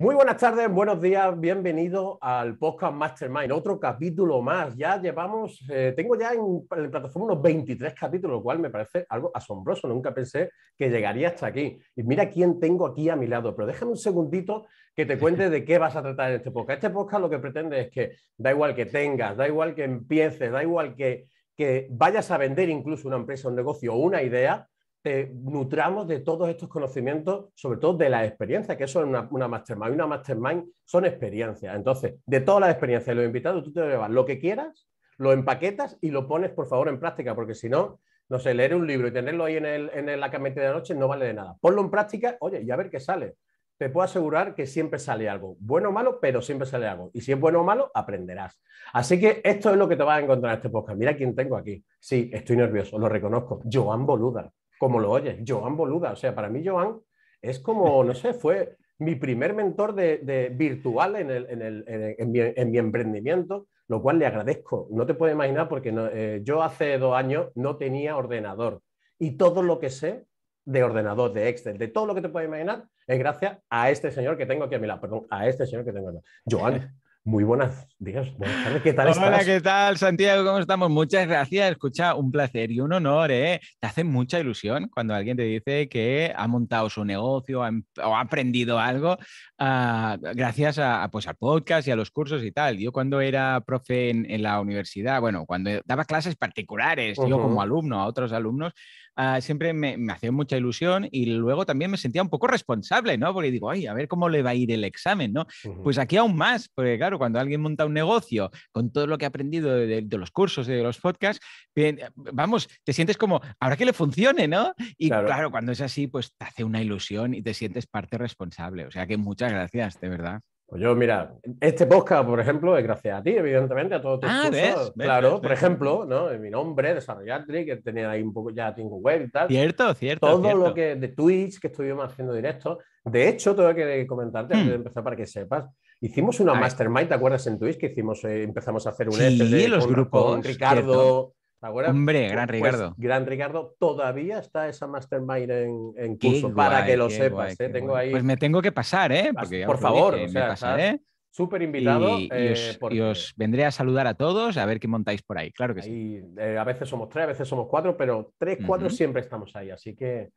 Muy buenas tardes, buenos días, bienvenido al podcast Mastermind, otro capítulo más. Ya llevamos, eh, tengo ya en, la plataforma unos 23 capítulos, lo cual me parece algo asombroso, nunca pensé que llegaría hasta aquí. Y mira quién tengo aquí a mi lado, pero déjame un segundito que te cuente de qué vas a tratar en este podcast. Este podcast lo que pretende es que da igual que tengas, da igual que empieces, da igual que, que vayas a vender incluso una empresa, un negocio o una idea, te nutramos de todos estos conocimientos, sobre todo de la experiencia, que eso es una, mastermind. Una mastermind son experiencias. Entonces, de todas las experiencias de los invitados, tú te llevas lo que quieras, lo empaquetas y lo pones, por favor, en práctica, porque si no, no sé, leer un libro y tenerlo ahí en, la camioneta de la noche no vale de nada. Ponlo en práctica, oye, y a ver qué sale. Te puedo asegurar que siempre sale algo, bueno o malo, pero siempre sale algo. Y si es bueno o malo, aprenderás. Así que esto es lo que te vas a encontrar en este podcast. Mira quién tengo aquí. Sí, estoy nervioso, lo reconozco. Joan Boluda como lo oyes, Joan Boluda. O sea, para mí Joan es como, no sé, fue mi primer mentor de, virtual en, mi, emprendimiento, lo cual le agradezco. No te puedes imaginar porque eh, yo hace dos años no tenía ordenador y todo lo que sé de ordenador, de Excel, de todo lo que te puedes imaginar, es gracias a este señor que tengo aquí a mi lado, perdón, a este señor que tengo aquí. Joan, Muy buenas días, buenas ¿Qué tal Hola, ¿qué tal, Santiago? ¿Cómo estamos? Muchas gracias. Escucha, un placer y un honor, ¿eh? Te hace mucha ilusión cuando alguien te dice que ha montado su negocio em, o ha aprendido algo ah, gracias a, pues, al podcast y a los cursos y tal. Yo cuando era profe en, la universidad, bueno, cuando daba clases particulares, yo como alumno a otros alumnos, Ah, siempre me, hacía mucha ilusión y luego también me sentía un poco responsable, ¿no? Porque digo, ay, a ver cómo le va a ir el examen, ¿no? Pues aquí aún más, porque claro, cuando alguien monta un negocio con todo lo que ha aprendido de, los cursos, de los podcasts, bien, eh, vamos, te sientes como, ahora que le funcione, ¿no? Y claro, cuando es así, pues te hace una ilusión y te sientes parte responsable. O sea que muchas gracias, de verdad. Pues yo, mira, este podcast, por ejemplo, es gracias a ti, evidentemente, a todos tus ah, claro, por ejemplo, ¿no? mi nombre, Desarrollatri, que tenía ahí un poco, ya tengo web y tal. Cierto, cierto. Todo lo que de Twitch que estuvimos haciendo directo. De hecho, tengo que comentarte antes de hmm. empezar para que sepas. Hicimos una mastermind, ¿te acuerdas en Twitch que hicimos? Eh, empezamos a hacer un sí, los con, grupos, Ricardo, Hombre, gran pues, Ricardo. Gran Ricardo, todavía está esa mastermind en, curso, para que lo sepas. ¿eh? Pues me tengo que pasar, ¿eh? Por favor, eh, super Súper invitado. Y, eh, os, vendré a saludar a todos, a ver qué montáis por ahí, claro que sí. a veces somos tres, a veces somos cuatro, pero tres, cuatro siempre estamos ahí, así que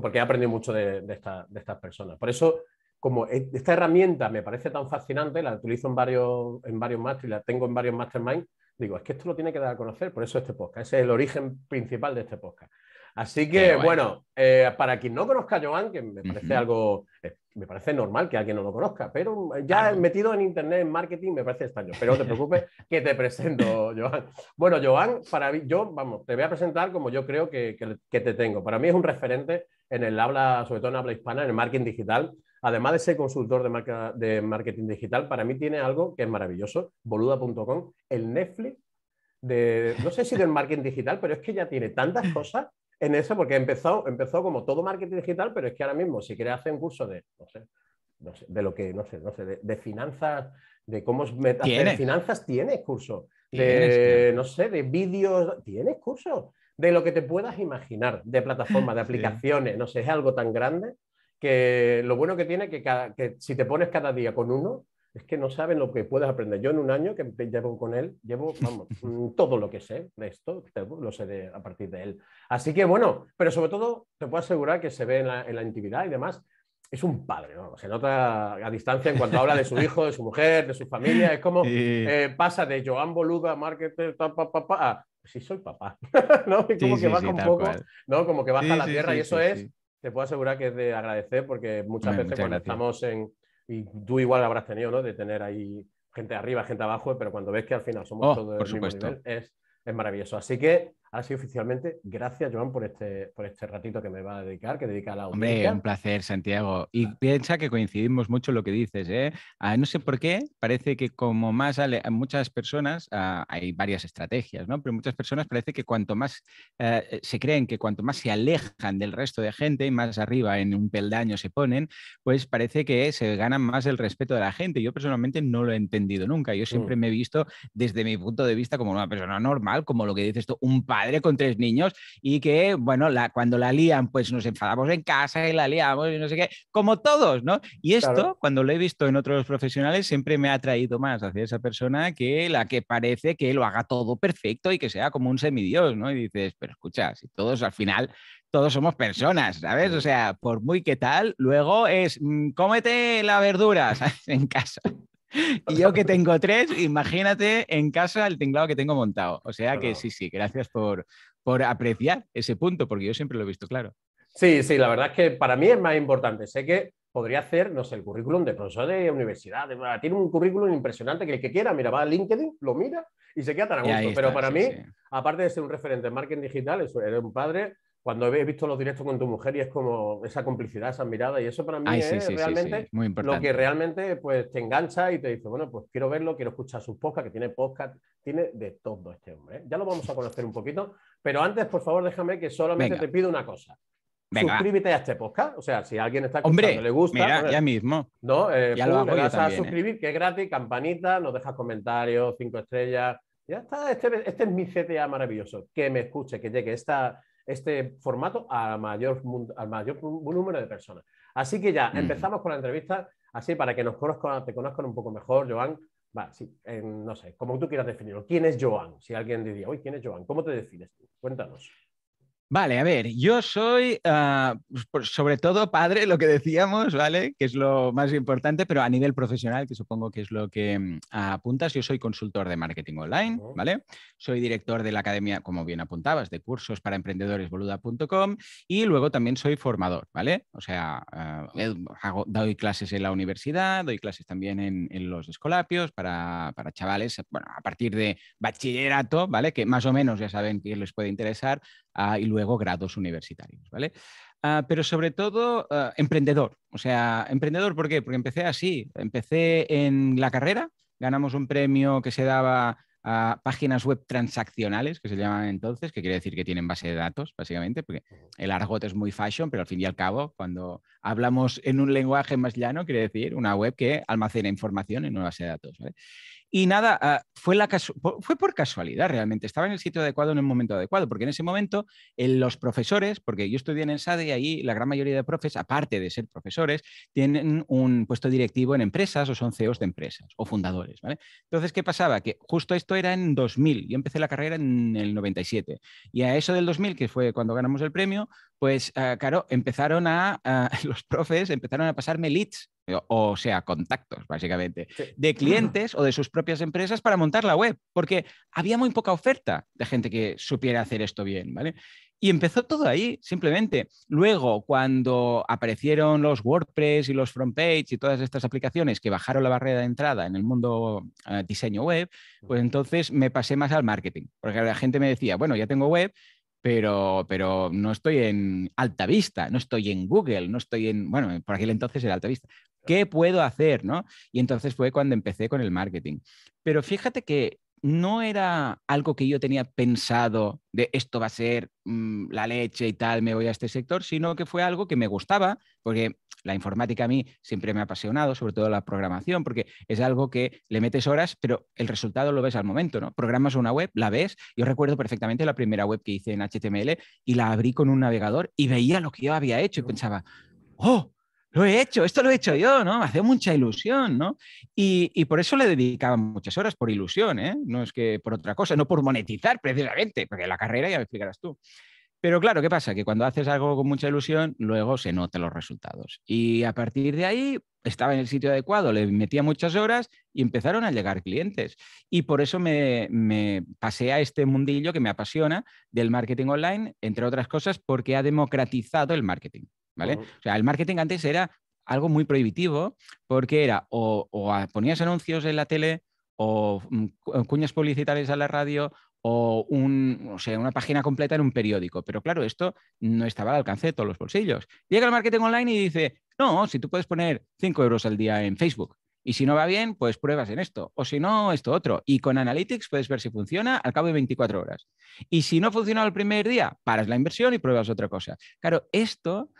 porque he aprendido mucho de, estas personas. Por eso, como e, esta herramienta me parece tan fascinante, la utilizo en varios, en varios Masters, y la tengo en varios masterminds, digo, es que esto lo tiene que dar a conocer, por eso este podcast, ese es el origen principal de este podcast. Así que, bueno, eh, para quien no conozca a Joan, que me parece algo, eh, me parece normal que alguien no lo conozca, pero mm, ya metido en internet, en marketing, me parece extraño. Pero no te preocupes, que te presento, Joan. Bueno, Joan, para yo, vamos, te voy a presentar como yo creo que, que, te tengo. Para mí es un referente en el habla, sobre todo en habla hispana, en el marketing digital además de ser consultor de, marketing digital, para mí tiene algo que es maravilloso, boluda.com, el Netflix de, no sé si del marketing digital, pero es que ya tiene tantas cosas en eso, porque empezó, empezó como todo marketing digital, pero es que ahora mismo, si quieres hacer un curso de, no sé, de lo que, no sé, no sé, de, finanzas, de cómo es finanzas, tienes curso. de, no sé, de vídeos, tienes curso. De lo que te puedas imaginar, de plataformas, de aplicaciones, no sé, es algo tan grande que lo bueno que tiene que, que si te pones cada día con uno, es que no saben lo que puedes aprender. Yo en un año que llevo con él, llevo vamos, mm, todo lo que sé de esto, lo sé a partir de él. Así que bueno, pero sobre todo te puedo asegurar que se ve en la, intimidad y demás. Es un padre, ¿no? se nota a distancia en cuanto habla de su hijo, de su mujer, de su familia. Es como eh, pasa de Joan Boluda, marketer, papá, papá, pues sí soy papá, ¿no? Y como que baja un poco, ¿no? Como que baja la tierra y eso es te puedo asegurar que es de agradecer porque muchas veces cuando estamos en, y tú igual habrás tenido, ¿no? De tener ahí gente arriba, gente abajo, pero cuando ves que al final somos oh, todos del mismo nivel, es, es maravilloso. Así que sí, oficialmente, gracias Joan por este, por este ratito que me va a dedicar, que dedica a la audiencia. Hombre, un placer Santiago. Y piensa que coincidimos mucho en lo que dices, ¿eh? Ah, no sé por qué, parece que como más muchas personas, ah, hay varias estrategias, ¿no? Pero muchas personas parece que cuanto más eh, se creen que cuanto más se alejan del resto de gente y más arriba en un peldaño se ponen, pues parece que se ganan más el respeto de la gente. Yo personalmente no lo he entendido nunca. Yo siempre mm. me he visto desde mi punto de vista como una persona normal, como lo que dices tú, un padre con tres niños y que, bueno, la, cuando la lían, pues nos enfadamos en casa y la liamos y no sé qué, como todos, ¿no? Y esto, cuando lo he visto en otros profesionales, siempre me ha atraído más hacia esa persona que la que parece que lo haga todo perfecto y que sea como un semidios, ¿no? Y dices, pero escucha, si todos al final todos somos personas, ¿sabes? O sea, por muy que tal, luego es mm, cómete la verdura en casa. Y yo que tengo tres, imagínate en casa el tinglado que tengo montado. O sea que sí, sí, gracias por, apreciar ese punto, porque yo siempre lo he visto claro. Sí, sí, la verdad es que para mí es más importante. Sé que podría hacer, no sé, el currículum de profesor de universidad. tiene un currículum impresionante que el que quiera, mira, va a LinkedIn, lo mira y se queda tan a gusto. Pero para mí, aparte de ser un referente en marketing digital, es un padre, cuando he visto los directos con tu mujer y es como esa complicidad, esa mirada, y eso para mí es realmente lo que realmente pues, te engancha y te dice, bueno, pues quiero verlo, quiero escuchar sus podcast, que tiene podcast, tiene de todo este hombre. ¿eh? Ya lo vamos a conocer un poquito, pero antes, por favor, déjame que solamente te pido una cosa. Venga. Suscríbete a este podcast. O sea, si alguien está Hombre, le gusta. ya mismo. No, eh, ya a ¿eh? suscribir, que es gratis, campanita, nos dejas comentarios, cinco estrellas. Ya está, este, este es mi CTA maravilloso. Que me escuche, que llegue esta, este formato a mayor, al mayor número de personas. Así que ya, mm. empezamos con la entrevista, así para que nos conozcan, te conozcan un poco mejor, Joan. no sé, como tú quieras definirlo. ¿Quién es Joan? Si alguien diría, uy, ¿quién es Joan? ¿Cómo te defines tú? Cuéntanos. Vale, a ver, yo soy ah, pues, sobre todo padre, lo que decíamos, ¿vale? Que es lo más importante, pero a nivel profesional, que supongo que es lo que mm, apuntas, yo soy consultor de marketing online, ¿vale? Soy director de la academia, como bien apuntabas, de cursos para emprendedores y luego también soy formador, ¿vale? O sea, ah, eh, doy clases en la universidad, doy clases también en, los escolapios para, para, chavales, bueno, a partir de bachillerato, ¿vale? Que más o menos ya saben que les puede interesar Ah, y luego grados universitarios, ¿vale? Ah, pero sobre todo ah, emprendedor. O sea, emprendedor, ¿por qué? Porque empecé así. Empecé en la carrera, ganamos un premio que se daba a páginas web transaccionales, que se llamaban entonces, que quiere decir que tienen base de datos, básicamente, porque el argot es muy fashion, pero al fin y al cabo, cuando hablamos en un lenguaje más llano, quiere decir una web que almacena información en una base de datos. ¿vale? Y nada, ah, fue, la fue por casualidad realmente. Estaba en el sitio adecuado en el momento adecuado, porque en ese momento los profesores, porque yo estudié en el SADE y ahí la gran mayoría de profes, aparte de ser profesores, tienen un puesto directivo en empresas o son CEOs de empresas o fundadores. Entonces, ¿qué pasaba? Que justo esto era en 2000. Yo empecé la carrera en el 97. Y a eso del 2000, que fue cuando ganamos el premio, pues ah, claro, empezaron a, ah, los profes empezaron a pasarme leads eh, o sea, contactos, básicamente, de clientes o de sus propias empresas para montar la web, porque había muy poca oferta de gente que supiera hacer esto bien, ¿vale? Y empezó todo ahí, simplemente. Luego, cuando aparecieron los WordPress y los FrontPage y todas estas aplicaciones que bajaron la barrera de entrada en el mundo eh, diseño web, pues entonces me pasé más al marketing, porque la gente me decía, bueno, ya tengo web, pero, pero, no estoy en alta vista, no estoy en Google, no estoy en, bueno, por aquel entonces era alta vista, ¿Qué puedo hacer? ¿no? Y entonces fue cuando empecé con el marketing. Pero fíjate que no era algo que yo tenía pensado de esto va a ser mm, la leche y tal, me voy a este sector, sino que fue algo que me gustaba, porque la informática a mí siempre me ha apasionado, sobre todo la programación, porque es algo que le metes horas, pero el resultado lo ves al momento, ¿no? Programas una web, la ves, yo recuerdo perfectamente la primera web que hice en HTML y la abrí con un navegador y veía lo que yo había hecho y pensaba, oh, lo he hecho, esto lo he hecho yo, ¿no? Hace mucha ilusión, ¿no? Y, por eso le dedicaba muchas horas, por ilusión, ¿eh? No es que por otra cosa, no por monetizar precisamente, porque la carrera ya me explicarás tú. Pero claro, ¿qué pasa? Que cuando haces algo con mucha ilusión, luego se notan los resultados. Y a partir de ahí estaba en el sitio adecuado, le metía muchas horas y empezaron a llegar clientes. Y por eso me, me pasé a este mundillo que me apasiona del marketing online, entre otras cosas, porque ha democratizado el marketing. O sea, el marketing antes era algo muy prohibitivo porque era o, ponías anuncios en la tele o mm, eh, cuñas publicitarias a la radio o, una página completa en un periódico. Pero claro, esto no estaba al alcance de todos los bolsillos. Llega el marketing online y dice, no, si tú puedes poner 5 euros al día en Facebook. Y si no va bien, pues pruebas en esto. O si no, esto otro. Y con Analytics puedes ver si funciona al cabo de 24 horas. Y si no funciona el primer día, paras la inversión y pruebas otra cosa. Claro, esto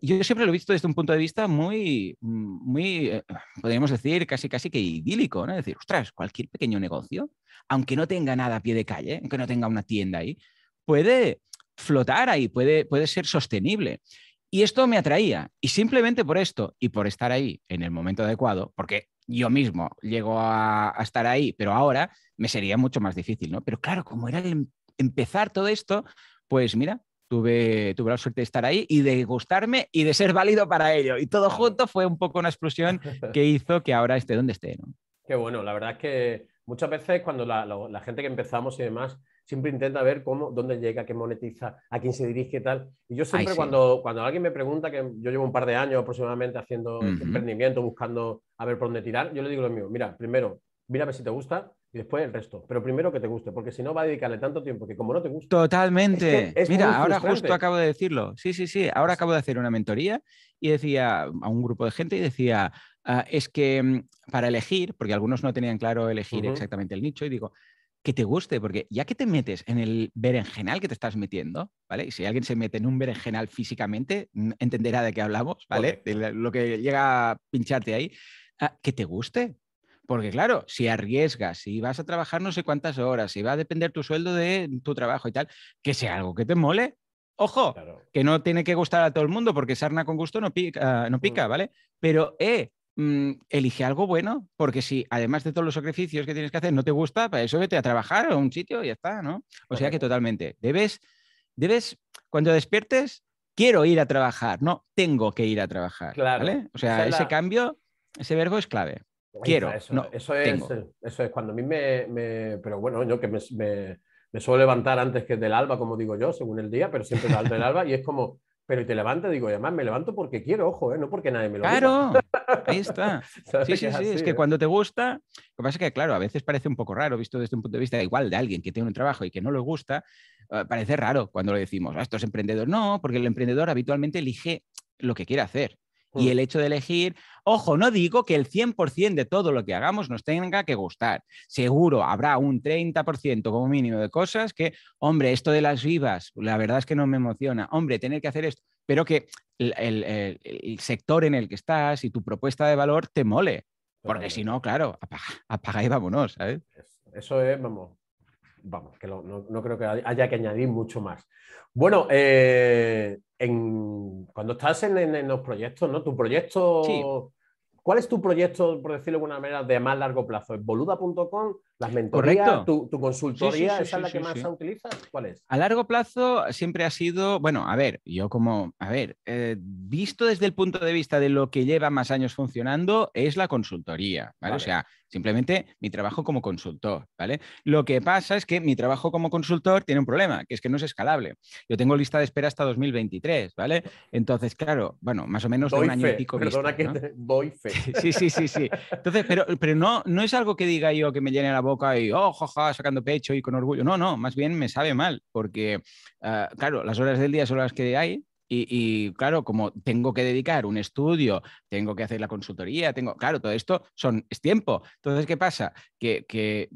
yo siempre lo he visto desde un punto de vista muy, muy eh, podríamos decir, casi, casi que idílico, ¿no? Es decir, ostras, cualquier pequeño negocio, aunque no tenga nada a pie de calle, aunque no tenga una tienda ahí, puede flotar ahí, puede, puede ser sostenible. Y esto me atraía. Y simplemente por esto y por estar ahí en el momento adecuado, porque yo mismo llego a, estar ahí, pero ahora me sería mucho más difícil, ¿no? Pero claro, como era el em-, empezar todo esto, pues mira, tuve, tuve la suerte de estar ahí y de gustarme y de ser válido para ello. Y todo junto fue un poco una explosión que hizo que ahora esté donde esté. Qué bueno, la verdad es que muchas veces cuando la, gente que empezamos y demás siempre intenta ver cómo, dónde llega, qué monetiza, a quién se dirige y tal. Y yo siempre cuando, cuando alguien me pregunta, que yo llevo un par de años aproximadamente haciendo emprendimiento, buscando a ver por dónde tirar, yo le digo lo mismo. mira, primero, mira si te gusta, y después el resto. Pero primero que te guste, porque si no va a dedicarle tanto tiempo que como no te gusta. Totalmente. Mira, ahora justo acabo de decirlo. Sí, sí, sí. Ahora acabo de hacer una mentoría y decía a un grupo de gente y decía, ah, es que mm, para elegir, porque algunos no tenían claro elegir exactamente el nicho, y digo, que te guste, porque ya que te metes en el berenjenal que te estás metiendo, ¿vale? Y si alguien se mete en un berenjenal físicamente, entenderá de qué hablamos, ¿vale? lo que llega a pincharte ahí, ah, que te guste, porque claro, si arriesgas, si vas a trabajar no sé cuántas horas, si va a depender tu sueldo de tu trabajo y tal, que sea algo que te mole. Ojo, que no tiene que gustar a todo el mundo porque sarna con gusto no pica, no mm. pica ¿vale? Pero, eh, mm, elige algo bueno porque si además de todos los sacrificios que tienes que hacer no te gusta, para eso vete a trabajar a un sitio y ya está, ¿no? O sea que totalmente, debes, debes, cuando despiertes, quiero ir a trabajar, no tengo que ir a trabajar, claro. O sea, ese cambio, ese verbo es clave quiero. Eso, es, eso es cuando a mí me, Pero bueno, yo que me, me, suelo levantar antes que del alba, como digo yo, según el día, pero siempre al del alba y es como. Pero y te levantas, digo, además me levanto porque quiero, ojo, ¿eh? no porque nadie me lo Claro, ahí está. Sí, sí, sí, es, que cuando te gusta, lo que pasa es que, claro, a veces parece un poco raro, visto desde un punto de vista igual de alguien que tiene un trabajo y que no le gusta, eh, parece raro cuando lo decimos, a ah, estos emprendedores, no, porque el emprendedor habitualmente elige lo que quiere hacer. Y mm. el hecho de elegir, ojo, no digo que el 100% de todo lo que hagamos nos tenga que gustar. Seguro habrá un 30% como mínimo de cosas que, hombre, esto de las vivas, la verdad es que no me emociona. Hombre, tener que hacer esto, pero que el, sector en el que estás y tu propuesta de valor te mole. Porque si no, claro, apaga, y vámonos, ¿sabes? Eso es, vamos, vamos, que no, creo que haya que añadir mucho más. Bueno, eh, cuando estás en, los proyectos, ¿no? Tu proyecto... ¿Cuál es tu proyecto, por decirlo de alguna manera, de más largo plazo? ¿Es boluda.com Correcto. Tu, consultoría, es la que más utilizas? ¿Cuál es? A largo plazo siempre ha sido, bueno, a ver, yo como, a ver, eh, visto desde el punto de vista de lo que lleva más años funcionando, es la consultoría, ¿vale? O sea, simplemente mi trabajo como consultor, ¿vale? Lo que pasa es que mi trabajo como consultor tiene un problema, que es que no es escalable. Yo tengo lista de espera hasta 2023, ¿vale? Entonces, claro, bueno, más o menos de un año y pico perdona que fe. Sí, sí, sí, sí. Entonces, pero, pero no, no es algo que diga yo que me llene la boca y, oh, sacando pecho y con orgullo. No, no, más bien me sabe mal, porque, ah, claro, las horas del día son las que hay, y, claro, como tengo que dedicar un estudio, tengo que hacer la consultoría, tengo, claro, todo esto son, es tiempo. Entonces, ¿qué pasa? Que,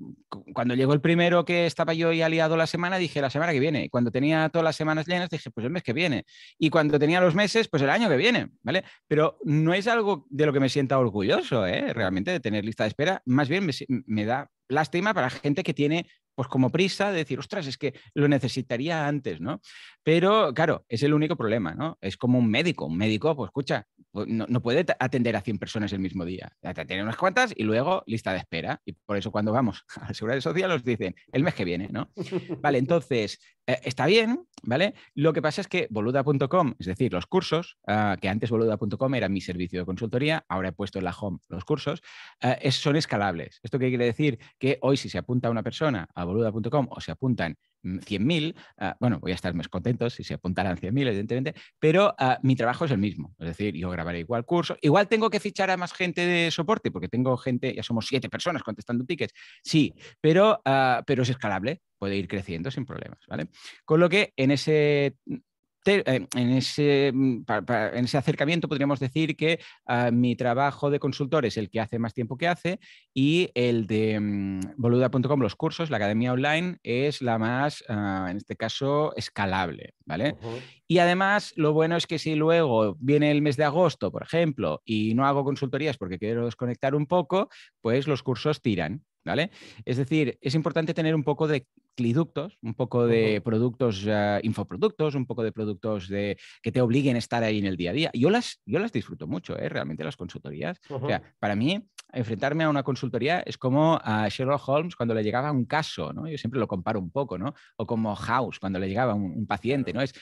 cuando llegó el primero que estaba yo y aliado la semana, dije la semana que viene. Y cuando tenía todas las semanas llenas, dije, pues el mes que viene. Y cuando tenía los meses, pues el año que viene, ¿vale? Pero no es algo de lo que me sienta orgulloso, ¿eh? Realmente, de tener lista de espera. Más bien me da lástima para gente que tiene pues como prisa de decir, ostras, es que lo necesitaría antes, ¿no? Pero claro, es el único problema, ¿no? Es como un médico, un médico, pues escucha, pues, no, puede atender a 100 personas el mismo día, tiene unas cuantas y luego lista de espera. Y por eso cuando vamos a la Seguridad Social nos dicen, el mes que viene, ¿no? Vale, entonces, eh, está bien, ¿vale? Lo que pasa es que boluda.com, es decir, los cursos, ah, que antes boluda.com era mi servicio de consultoría, ahora he puesto en la home los cursos, ah, son escalables. ¿Esto qué quiere decir? Que hoy si se apunta una persona a boluda.com o se apuntan 100.000, mm, ah, bueno, voy a estar más contento si se apuntaran 100.000, evidentemente, pero mi trabajo es el mismo. Es decir, yo grabaré igual curso, igual tengo que fichar a más gente de soporte, porque tengo gente, ya somos siete personas contestando tickets, sí, pero, pero es escalable puede ir creciendo sin problemas, ¿vale? Con lo que en ese eh, en ese, mm, en ese, acercamiento podríamos decir que ah, mi trabajo de consultor es el que hace más tiempo que hace y el de mm, boluda.com, los cursos, la academia online, es la más, ah, en este caso, escalable, ¿vale? Y además, lo bueno es que si luego viene el mes de agosto, por ejemplo, y no hago consultorías porque quiero desconectar un poco, pues los cursos tiran, es decir, es importante tener un poco de cliductos, un poco de productos, eh, infoproductos, un poco de productos que te obliguen a estar ahí en el día a día. Yo las, yo las disfruto mucho, ¿eh? realmente las consultorías. O sea, para mí, enfrentarme a una consultoría es como a Sherlock Holmes cuando le llegaba un caso, ¿no? Yo siempre lo comparo un poco, O como House cuando le llegaba un, paciente, ¿no? Es,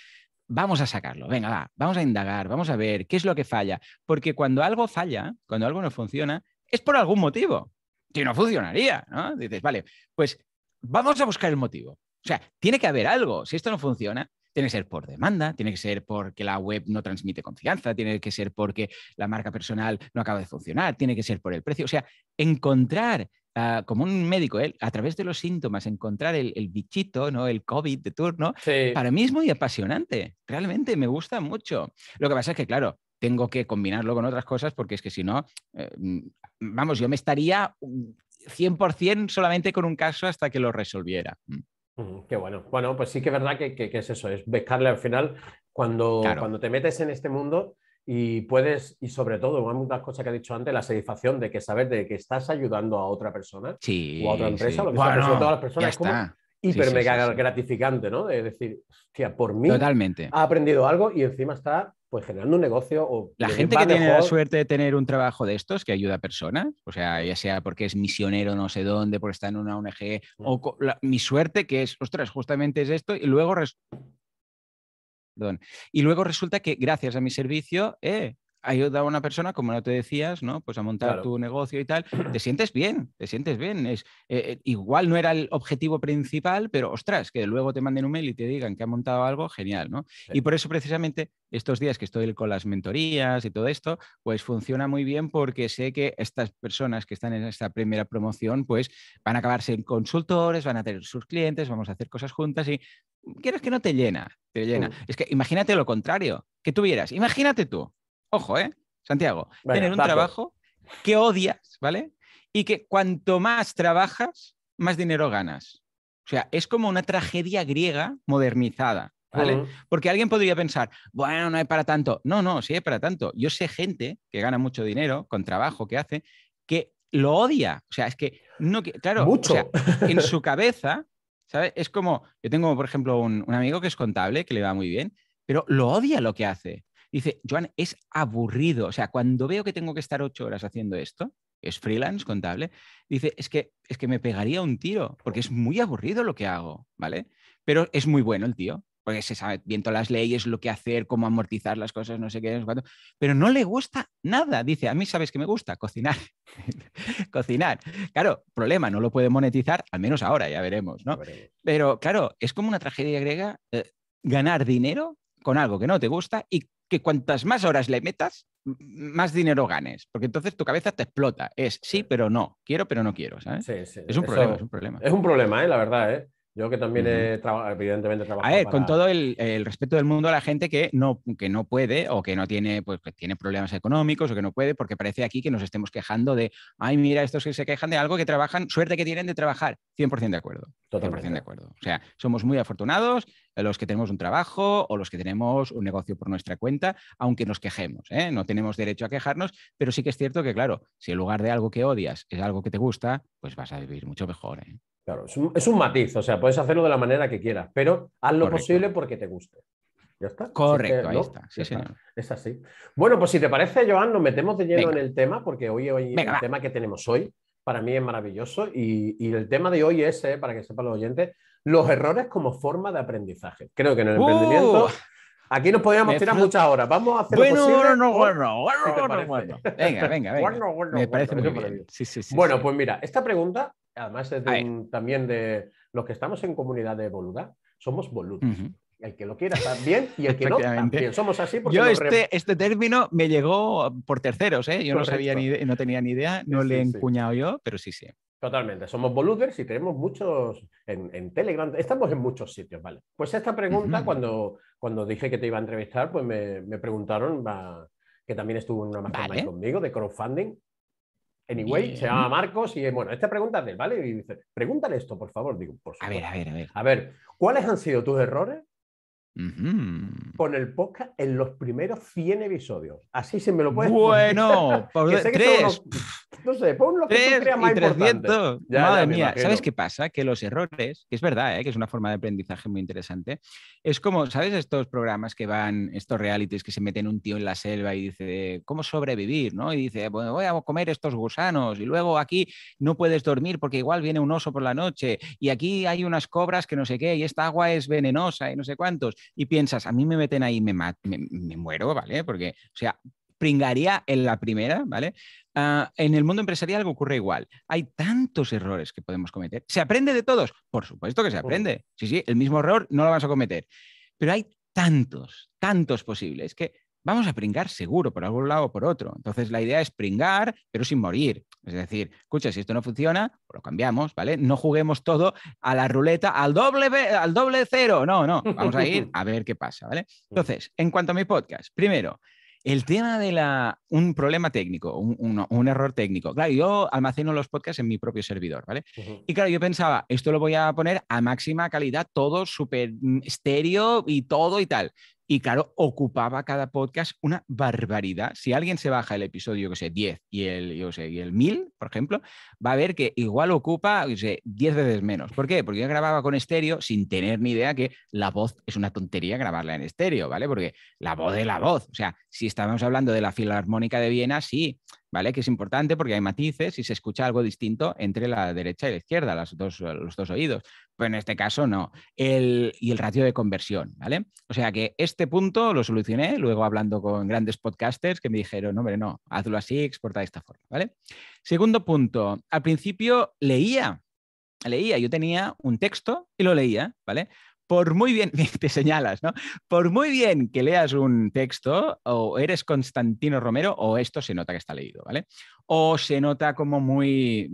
vamos a sacarlo, venga, vamos a indagar, vamos a ver qué es lo que falla. Porque cuando algo falla, cuando algo no funciona, es por algún motivo que no funcionaría, ¿no? Dices, vale, pues vamos a buscar el motivo. O sea, tiene que haber algo. Si esto no funciona, tiene que ser por demanda, tiene que ser porque la web no transmite confianza, tiene que ser porque la marca personal no acaba de funcionar, tiene que ser por el precio. O sea, encontrar, ah, como un médico, ¿eh? a través de los síntomas, encontrar el, bichito, ¿no? el COVID de turno, para mí es muy apasionante. Realmente me gusta mucho. Lo que pasa es que, claro, tengo que combinarlo con otras cosas porque es que si no, eh, mm, vamos, yo me estaría 100% mm, solamente con un caso hasta que lo resolviera. Mm. qué bueno. Bueno, pues sí que es verdad que, es eso, es buscarle al final cuando, cuando te metes en este mundo y puedes, y sobre todo, una cosas que he dicho antes, la satisfacción de que saber de que estás ayudando a otra persona o a otra empresa, lo que bueno, a las personas, es como hiper gratificante, ¿no? Es decir, hostia, por mí ha aprendido algo y encima está pues generando un negocio. O la gente que tiene la suerte de tener un trabajo de estos que ayuda a personas, o sea, ya sea porque es misionero no sé dónde, porque está en una ONG, o mm. mi suerte que es, ostras, justamente es esto, y luego, y luego resulta que gracias a mi servicio, eh, ayuda a una persona, como no te decías, ¿no? Pues a montar tu negocio y tal, te sientes bien, te sientes bien. Es, eh, eh, igual no era el objetivo principal, pero ostras, que luego te manden un mail y te digan que ha montado algo, genial, ¿no? Y por eso precisamente estos días que estoy con las mentorías y todo esto, pues funciona muy bien porque sé que estas personas que están en esta primera promoción, pues van a acabarse en consultores, van a tener sus clientes, vamos a hacer cosas juntas y quieres que no te llena, te llena. Es que imagínate lo contrario, que tuvieras, imagínate tú, ojo, ¿eh? Santiago, tener un trabajo que odias, ¿vale? Y que cuanto más trabajas, más dinero ganas. O sea, es como una tragedia griega modernizada, ¿vale? Porque alguien podría pensar, bueno, no hay para tanto. No, no, sí hay para tanto. Yo sé gente que gana mucho dinero con trabajo que hace, que lo odia. O sea, es que, no, claro, en su cabeza, ¿sabes? Es como, yo tengo, por ejemplo, un amigo que es contable, que le va muy bien, pero lo odia lo que hace. Dice, Joan, es aburrido. O sea, cuando veo que tengo que estar ocho horas haciendo esto, es freelance, contable, dice, es que, es que me pegaría un tiro, porque es muy aburrido lo que hago, ¿vale? Pero es muy bueno el tío, porque se sabe bien todas las leyes, lo que hacer, cómo amortizar las cosas, no sé qué, no sé cuánto, pero no le gusta nada. Dice, a mí sabes que me gusta cocinar, cocinar. Claro, problema, no lo puede monetizar, al menos ahora, ya veremos, ¿no? Pero claro, es como una tragedia griega eh, ganar dinero con algo que no te gusta y que cuantas más horas le metas, más dinero ganes, porque entonces tu cabeza te explota. Es sí, pero no, quiero, pero no quiero, Es un problema, es un problema. Es un problema, ¿eh? la verdad, ¿eh? Yo que también, he trabajado evidentemente, trabajado. A ver, con todo el, respeto del mundo a la gente que no, que no puede o que no tiene, pues, tiene problemas económicos o que no puede, porque parece aquí que nos estemos quejando de, ay, mira, estos que se quejan de algo que trabajan, suerte que tienen de trabajar. 100% de acuerdo. 100% de acuerdo. O sea, somos muy afortunados eh, los que tenemos un trabajo o los que tenemos un negocio por nuestra cuenta, aunque nos quejemos. ¿eh? No tenemos derecho a quejarnos, pero sí que es cierto que, claro, si en lugar de algo que odias es algo que te gusta, pues vas a vivir mucho mejor. ¿eh? Claro, es un, matiz, o sea, puedes hacerlo de la manera que quieras, pero haz lo posible porque te guste. ¿Ya está? Correcto, ahí está. Sí, Es así. Bueno, pues si te parece, Joan, nos metemos de lleno en el tema, porque hoy, hoy el tema que tenemos hoy para mí es maravilloso y, y el tema de hoy es, eh, para que sepan los oyentes, los errores como forma de aprendizaje. Creo que en el uh. emprendimiento... Aquí nos podríamos tirar muchas horas. Vamos a hacer bueno, posible. bueno, bueno, bueno, bueno, Venga, venga, venga. Bueno, bueno, me parece muy bien. Sí, sí, bueno, pues mira, esta pregunta Además, también de los que estamos en comunidad de Boluda, somos boludos. El que lo quiera bien y el que no también. Somos así porque Yo este, este término me llegó por terceros, ¿eh? Yo no sabía ni no tenía ni idea, no le he encuñado yo, pero sí, sí. Totalmente, somos boluders y tenemos muchos en, Telegram, estamos en muchos sitios, ¿vale? Pues esta pregunta, cuando, cuando dije que te iba a entrevistar, pues me, preguntaron, que también estuvo en una mastermind conmigo de crowdfunding, Anyway, se llama Marcos y eh, bueno, esta pregunta es de él, ¿vale? Y dice, pregúntale esto, por favor. Digo, por supuesto. A ver, a ver, a ver. A ver, ¿cuáles han sido tus errores con el podcast en los primeros 100 episodios? Así se me lo puedes Bueno, por... tres no sé, pon lo que tú más importante. Madre mía, ¿sabes qué pasa? Que los errores, que es verdad, ¿eh? que es una forma de aprendizaje muy interesante, es como, ¿sabes? Estos programas que van, estos realities que se meten un tío en la selva y dice, ¿cómo sobrevivir? ¿no? Y dice, bueno, voy a comer estos gusanos y luego aquí no puedes dormir porque igual viene un oso por la noche y aquí hay unas cobras que no sé qué y esta agua es venenosa y no sé cuántos. Y piensas, a mí me meten ahí y me, me muero, ¿vale? Porque, o sea, pringaría en la primera, ¿vale? Ah, en el mundo empresarial algo ocurre igual. Hay tantos errores que podemos cometer. ¿Se aprende de todos? Por supuesto que se aprende. Sí, sí, el mismo error no lo vas a cometer. Pero hay tantos, tantos posibles que vamos a pringar seguro por algún lado o por otro. Entonces la idea es pringar, pero sin morir. Es decir, escucha, si esto no funciona, pues lo cambiamos, ¿vale? No juguemos todo a la ruleta, al doble, al doble cero. No, no, vamos a ir a ver qué pasa, ¿vale? Entonces, en cuanto a mi podcast, primero, el tema de la, un problema técnico, un, un, error técnico. Claro, yo almaceno los podcasts en mi propio servidor, ¿vale? Y claro, yo pensaba, esto lo voy a poner a máxima calidad, todo súper mm, estéreo y todo y tal. Y claro, ocupaba cada podcast una barbaridad. Si alguien se baja el episodio, que sé, 10 y el, yo sé, el 1000, por ejemplo, va a ver que igual ocupa, yo sé, 10 veces menos. ¿Por qué? Porque yo grababa con estéreo sin tener ni idea que la voz es una tontería grabarla en estéreo, ¿vale? Porque la voz es la voz. O sea, si estábamos hablando de la Filarmónica de Viena, sí, ¿vale? Que es importante porque hay matices y se escucha algo distinto entre la derecha y la izquierda, dos, los dos oídos pero en este caso no. y el ratio de conversión, ¿vale? O sea que este punto lo solucioné luego hablando con grandes podcasters que me dijeron, hombre, no, hazlo así, exporta de esta forma, ¿vale? Segundo punto, al principio leía, leía, yo tenía un texto y lo leía, ¿vale? por muy bien, te señalas, ¿no? Por muy bien que leas un texto, o eres Constantino Romero, o esto se nota que está leído, ¿vale? O se nota como muy,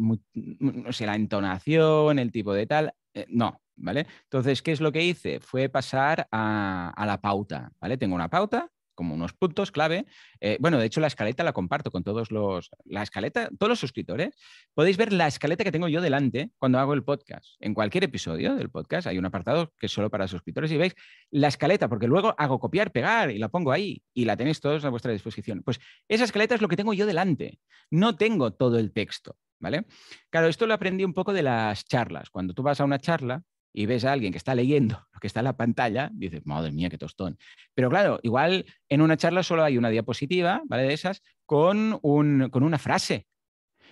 no sé, la entonación, el tipo de tal. Eh, no, ¿vale? Entonces, ¿qué es lo que hice? Fue pasar a, la pauta, ¿vale? Tengo una pauta como unos puntos clave. Eh, bueno, de hecho, la escaleta la comparto con todos los. La escaleta, todos los suscriptores, podéis ver la escaleta que tengo yo delante cuando hago el podcast. En cualquier episodio del podcast hay un apartado que es solo para suscriptores y veis la escaleta, porque luego hago copiar, pegar y la pongo ahí y la tenéis todos a vuestra disposición. Pues esa escaleta es lo que tengo yo delante. No tengo todo el texto. ¿Vale? Claro, esto lo aprendí un poco de las charlas. Cuando tú vas a una charla, y ves a alguien que está leyendo lo que está en la pantalla, dices, madre mía, qué tostón. Pero claro, igual en una charla solo hay una diapositiva, ¿vale? De esas, con, un, con una frase.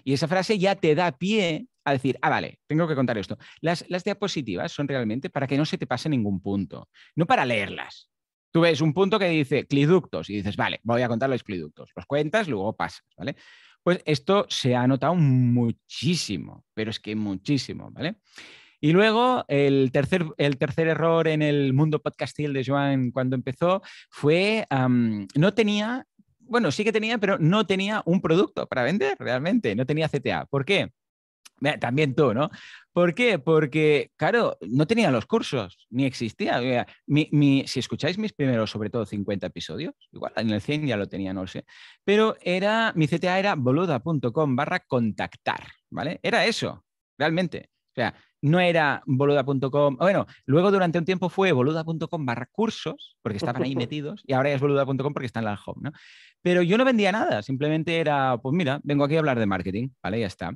Y esa frase ya te da pie a decir, ah, vale, tengo que contar esto. Las, las diapositivas son realmente para que no se te pase ningún punto, no para leerlas. Tú ves un punto que dice cliductos y dices, vale, voy a contar los cliductos. Los cuentas, luego pasas, ¿vale? Pues esto se ha notado muchísimo, pero es que muchísimo, ¿vale? Y luego el tercer, el tercer error en el mundo podcastil de Joan cuando empezó fue, no tenía, bueno, sí que tenía, pero no tenía un producto para vender realmente, no tenía CTA. ¿Por qué? También tú, ¿no? ¿Por qué? Porque, claro, no tenía los cursos, ni existía. si escucháis mis primeros, sobre todo 50 episodios, igual en el 100 ya lo tenía, no lo sé, pero era, mi CTA era boluda.com barra contactar, ¿vale? Era eso, realmente. O sea, no era boluda.com. Bueno, luego durante un tiempo fue boluda.com barra cursos, porque estaban ahí metidos, y ahora es boluda.com porque está en la home, ¿no? Pero yo no vendía nada, simplemente era, pues mira, vengo aquí a hablar de marketing, ¿vale? Ya está.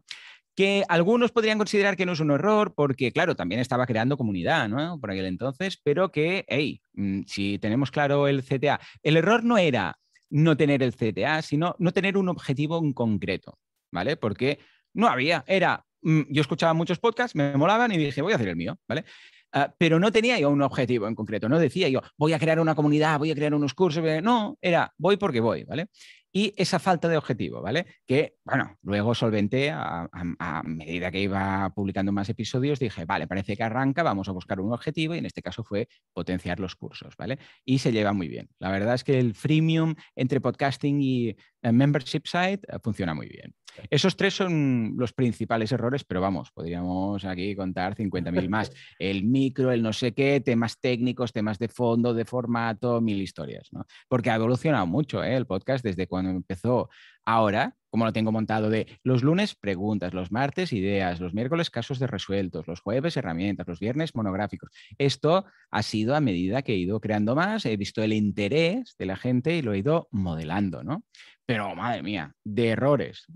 Que algunos podrían considerar que no es un error, porque claro, también estaba creando comunidad, ¿no? Por aquel entonces, pero que, hey, mm, si tenemos claro el CTA, el error no era no tener el CTA, sino no tener un objetivo en concreto, ¿vale? Porque no había, era Mm, yo escuchaba muchos podcasts, me molaban y dije, voy a hacer el mío, ¿vale? Ah, pero no tenía yo un objetivo en concreto, no decía yo, voy a crear una comunidad, voy a crear unos cursos, no, era, voy porque voy, ¿vale? Y esa falta de objetivo, ¿vale? Que, bueno, luego solventé a, a, medida que iba publicando más episodios, dije, vale, parece que arranca, vamos a buscar un objetivo y en este caso fue potenciar los cursos, ¿vale? Y se lleva muy bien. La verdad es que el freemium entre podcasting y eh, membership site eh, funciona muy bien. Esos tres son los principales errores, pero vamos, podríamos aquí contar 50.000 más. El micro, el no sé qué, temas técnicos, temas de fondo, de formato, mil historias, ¿no? Porque ha evolucionado mucho ¿eh? el podcast desde cuando empezó Ahora, como lo tengo montado de los lunes preguntas, los martes ideas, los miércoles casos de resueltos, los jueves herramientas, los viernes monográficos. Esto ha sido a medida que he ido creando más, he visto el interés de la gente y lo he ido modelando, ¿no? Pero madre mía, de errores.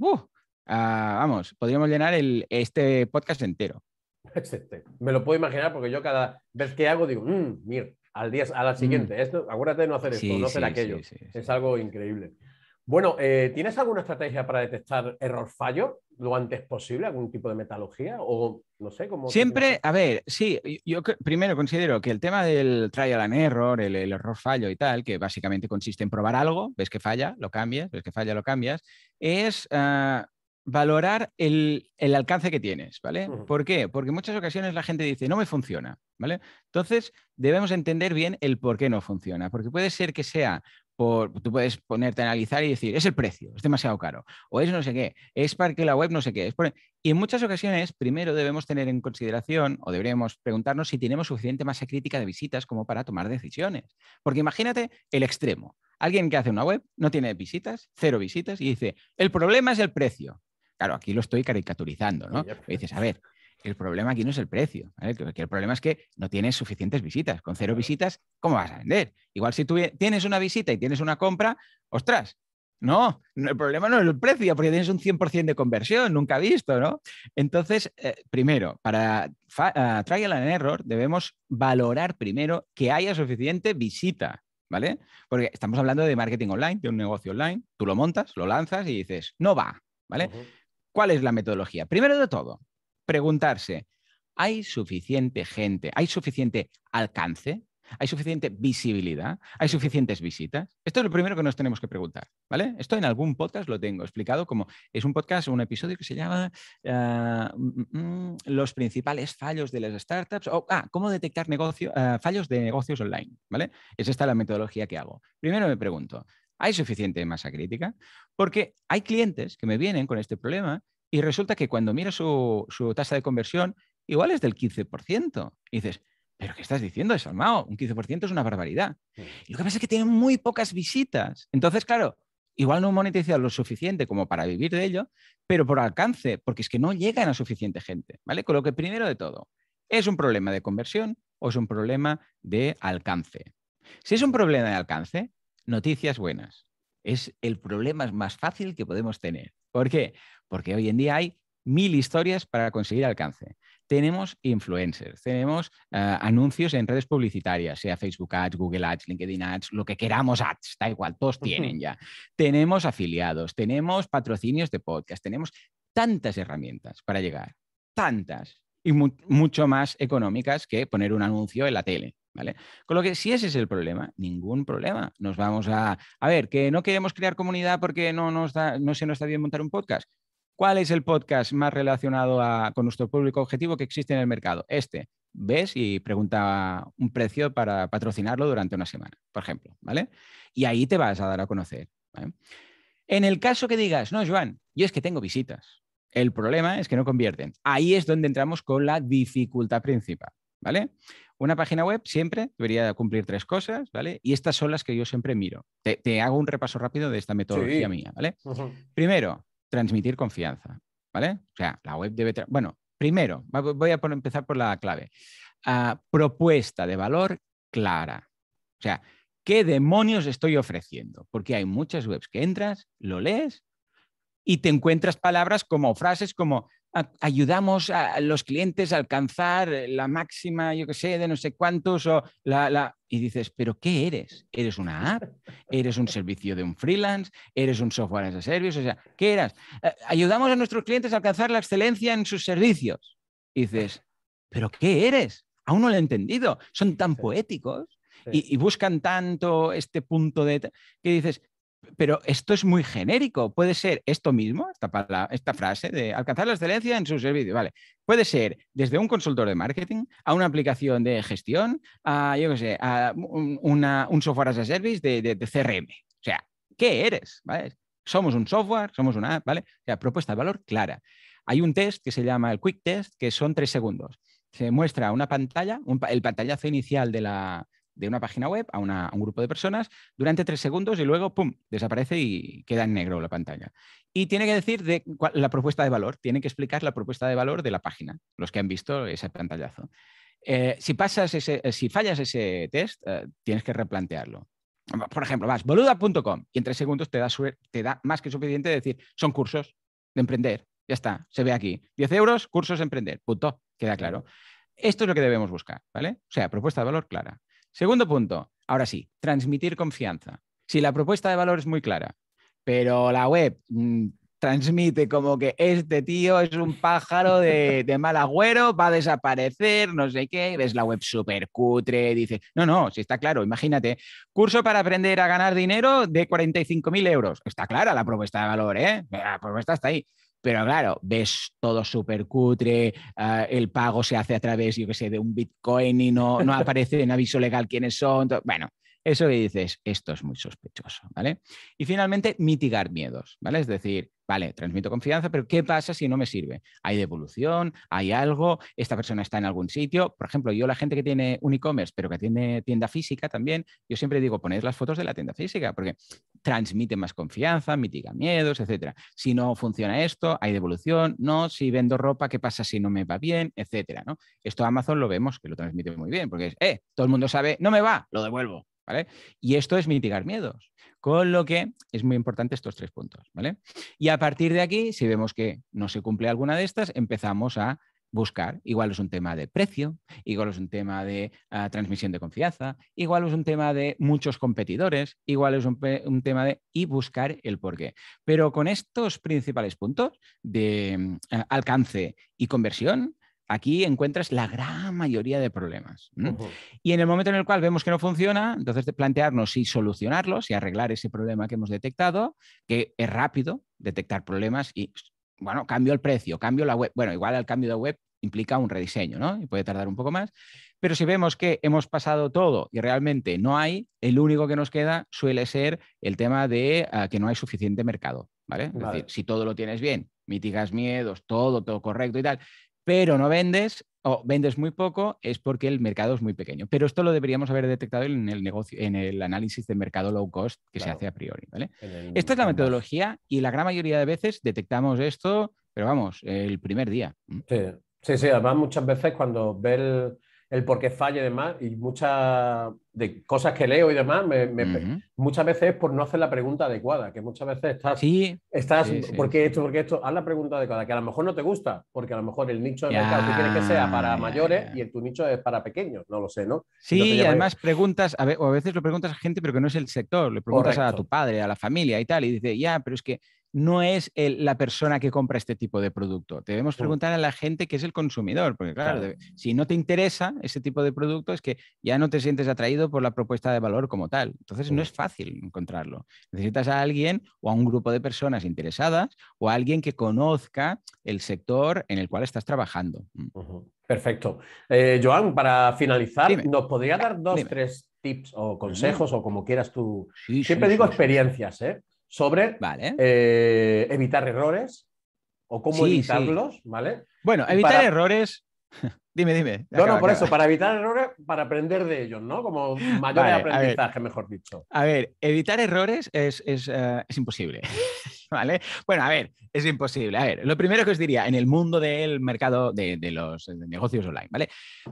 Ah, vamos, podríamos llenar este podcast entero. Excelente. Este. Me lo puedo imaginar porque yo cada vez que hago digo, mmm, mira, al día, a la mm. siguiente, esto, acuérdate de no hacer esto, no hacer aquello. es algo increíble. Bueno, eh, ¿tienes alguna estrategia para detectar error-fallo lo antes posible? ¿Algún tipo de metodología? O no sé cómo. Siempre, a ver, sí, yo primero considero que el tema del trial and error, el, error-fallo y tal, que básicamente consiste en probar algo, ves que falla, lo cambias, ves que falla, lo cambias, es. Ah, valorar el, alcance que tienes, ¿vale? ¿Por qué? Porque en muchas ocasiones la gente dice, no me funciona, ¿vale? Entonces, debemos entender bien el por qué no funciona, porque puede ser que sea tú puedes ponerte a analizar y decir, es el precio, es demasiado caro, o es no sé qué, es para que la web no sé qué. Y en muchas ocasiones, primero debemos tener en consideración o deberíamos preguntarnos si tenemos suficiente masa crítica de visitas como para tomar decisiones. Porque imagínate el extremo. Alguien que hace una web no tiene visitas, cero visitas, y dice, el problema es el precio. Claro, aquí lo estoy caricaturizando, ¿no? dices, a ver, el problema aquí no es el precio, ¿vale? el problema es que no tienes suficientes visitas. Con cero visitas, ¿cómo vas a vender? Igual si tú tienes una visita y tienes una compra, ostras, no, el problema no es el precio, porque tienes un 100% de conversión, nunca visto, ¿no? Entonces, eh, primero, para uh, trial error debemos valorar primero que haya suficiente visita, ¿vale? Porque estamos hablando de marketing online, de un negocio online, tú lo montas, lo lanzas y dices, no va, ¿vale? ¿Cuál es la metodología? Primero de todo, preguntarse, ¿hay suficiente gente? ¿Hay suficiente alcance? ¿Hay suficiente visibilidad? ¿Hay suficientes visitas? Esto es lo primero que nos tenemos que preguntar, ¿vale? Esto en algún podcast lo tengo explicado como es un podcast, un episodio que se llama ah, mm, mm, mm, Los principales fallos de las startups o ah, cómo detectar ah, fallos de negocios online, ¿vale? Es esta la metodología que hago. Primero me pregunto, ¿hay suficiente masa crítica? Porque hay clientes que me vienen con este problema y resulta que cuando mira su, tasa de conversión, igual es del 15%. Y dices, ¿pero qué estás diciendo, desalmado? Un 15% es una barbaridad. Mm. lo que pasa es que tienen muy pocas visitas. Entonces, claro, igual no monetizan lo suficiente como para vivir de ello, pero por alcance, porque es que no llegan a suficiente gente, ¿vale? Con lo que primero de todo, ¿es un problema de conversión o es un problema de alcance? Si es un problema de alcance, noticias buenas. Es el problema más fácil que podemos tener. ¿Por qué? Porque hoy en día hay mil historias para conseguir alcance. Tenemos influencers, tenemos eh, anuncios en redes publicitarias, sea Facebook Ads, Google Ads, LinkedIn Ads, lo que queramos ads, da igual, todos tienen ya. tenemos afiliados, tenemos patrocinios de podcast, tenemos tantas herramientas para llegar, tantas y mucho más económicas que poner un anuncio en la tele. ¿Vale? Con lo que si ese es el problema, ningún problema. Nos vamos a, a ver, que no queremos crear comunidad porque no, no se nos está bien montar un podcast. ¿Cuál es el podcast más relacionado con nuestro público objetivo que existe en el mercado? Este. Ves y pregunta un precio para patrocinarlo durante una semana, por ejemplo, ¿vale? Y ahí te vas a dar a conocer. En el caso que digas, no, Joan, yo es que tengo visitas. El problema es que no convierten. Ahí es donde entramos con la dificultad principal, ¿vale? Una página web siempre debería cumplir tres cosas, ¿vale? Y estas son las que yo siempre miro. Te, hago un repaso rápido de esta metodología mía, ¿vale? Primero, transmitir confianza, ¿vale? O sea, la web debe... Bueno, primero, voy a empezar por la clave. Ah, propuesta de valor clara. O sea, ¿qué demonios estoy ofreciendo? Porque hay muchas webs que entras, lo lees y te encuentras palabras como frases como ayudamos a los clientes a alcanzar eh, la máxima, yo qué sé, de no sé cuántos, o la, la... y dices, pero ¿qué eres? ¿Eres una app? ¿Eres un servicio de un freelance? ¿Eres un software as a service? O sea, ¿qué eras? Eh, ayudamos a nuestros clientes a alcanzar la excelencia en sus servicios. Y dices, pero ¿qué eres? Aún no lo he entendido. Son tan poéticos. Y, y, buscan tanto este punto de que dices, pero esto es muy genérico. Puede ser esto mismo, esta, frase de alcanzar la excelencia en su servicio. Vale. Puede ser desde un consultor de marketing a una aplicación de gestión, a, yo sé, a un, software as a service de, CRM. O sea, ¿qué eres? Somos un software, somos una app, ¿vale? propuesta de valor clara. Hay un test que se llama el Quick Test, que son tres segundos. Se muestra una pantalla, el pantallazo inicial de la, de una página web a, un grupo de personas durante tres segundos y luego, ¡pum!, desaparece y queda en negro la pantalla. Y tiene que decir la propuesta de valor, tiene que explicar la propuesta de valor de la página, los que han visto ese pantallazo. Eh, si, pasas ese, eh, si fallas ese test, eh, tienes que replantearlo. Por ejemplo, vas boluda.com y en tres segundos te da, te da más que suficiente decir, son cursos de emprender. Ya está, se ve aquí. 10 euros, cursos de emprender. Punto. Queda claro. Esto es lo que debemos buscar, ¿vale? O sea, propuesta de valor clara. Segundo punto, ahora sí, transmitir confianza. Si la propuesta de valor es muy clara, pero la web mm, transmite como que este tío es un pájaro de, mal agüero, va a desaparecer, no sé qué, ves la web súper cutre, dice no, no, si está claro, imagínate, curso para aprender a ganar dinero de 45.000 euros, está clara la propuesta de valor, ¿eh? La propuesta está ahí, pero claro, ves todo súper cutre, ah, el pago se hace a través, yo que sé, de un Bitcoin y no, no aparece en aviso legal quiénes son. bueno, eso que dices, esto es muy sospechoso, ¿vale? Y finalmente, mitigar miedos, ¿vale? Es decir, vale, transmito confianza, pero ¿qué pasa si no me sirve? ¿Hay devolución? ¿Hay algo? ¿Esta persona está en algún sitio? Por ejemplo, yo la gente que tiene un e-commerce, pero que tiene tienda física también, yo siempre digo, poned las fotos de la tienda física, porque transmite más confianza, mitiga miedos, etcétera. Si no funciona esto, ¿hay devolución? No, si vendo ropa, ¿qué pasa si no me va bien? Etcétera, ¿no? Esto Amazon lo vemos, que lo transmite muy bien, porque es, eh, todo el mundo sabe, no me va, lo devuelvo. Y esto es mitigar miedos, con lo que es muy importante estos tres puntos, Y a partir de aquí, si vemos que no se cumple alguna de estas, empezamos a buscar. Igual es un tema de precio, igual es un tema de ah, transmisión de confianza, igual es un tema de muchos competidores, igual es un, tema de... y buscar el porqué. Pero con estos principales puntos de mm, alcance y conversión, aquí encuentras la gran mayoría de problemas. Y en el momento en el cual vemos que no funciona, entonces de plantearnos y solucionarlos y arreglar ese problema que hemos detectado, que es rápido detectar problemas y, bueno, cambio el precio, cambio la web. Bueno, igual el cambio de web implica un rediseño, ¿no? Y puede tardar un poco más. Pero si vemos que hemos pasado todo y realmente no hay, el único que nos queda suele ser el tema de ah, que no hay suficiente mercado, ¿vale? Es decir, si todo lo tienes bien, mitigas miedos, todo, todo correcto y tal, pero no vendes o vendes muy poco, es porque el mercado es muy pequeño. Pero esto lo deberíamos haber detectado en el, negocio, en el análisis de mercado low cost que se hace a priori. Esta es la metodología y la gran mayoría de veces detectamos esto, pero vamos, el primer día. Sí, sí, sí además muchas veces cuando el el por qué falle y demás, y muchas de cosas que leo y demás, muchas veces es por no hacer la pregunta adecuada, que muchas veces estás, porque estás esto, porque esto? Haz la pregunta adecuada, que a lo mejor no te gusta, porque a lo mejor el nicho de mercado quieres que sea para mayores y el, tu nicho es para pequeños, no lo sé, ¿no? Sí, y además preguntas, a, o a veces lo preguntas a gente, pero que no es el sector, le preguntas a tu padre, a la familia y tal, y dice, ya, pero es que no es la persona que compra este tipo de producto. Debemos preguntar a la gente que es el consumidor, porque claro, si no te interesa ese tipo de producto es que ya no te sientes atraído por la propuesta de valor como tal. Entonces no es fácil encontrarlo. Necesitas a alguien o a un grupo de personas interesadas o a alguien que conozca el sector en el cual estás trabajando. Mm. Perfecto. Eh, Joan, para finalizar, ¿nos podría dar dos, tres tips o consejos o como quieras tú? Siempre digo experiencias, ¿eh? sobre eh, evitar errores o cómo evitarlos, ¿vale? Bueno, evitar errores. dime, dime. No, no, por eso, para evitar errores, para aprender de ellos, ¿no? Como mayor aprendizaje, mejor dicho. A ver, evitar errores es, es eh, imposible. ¿Vale? Bueno, a ver, es imposible. A ver, lo primero que os diría en el mundo del mercado de, los negocios online, ¿vale?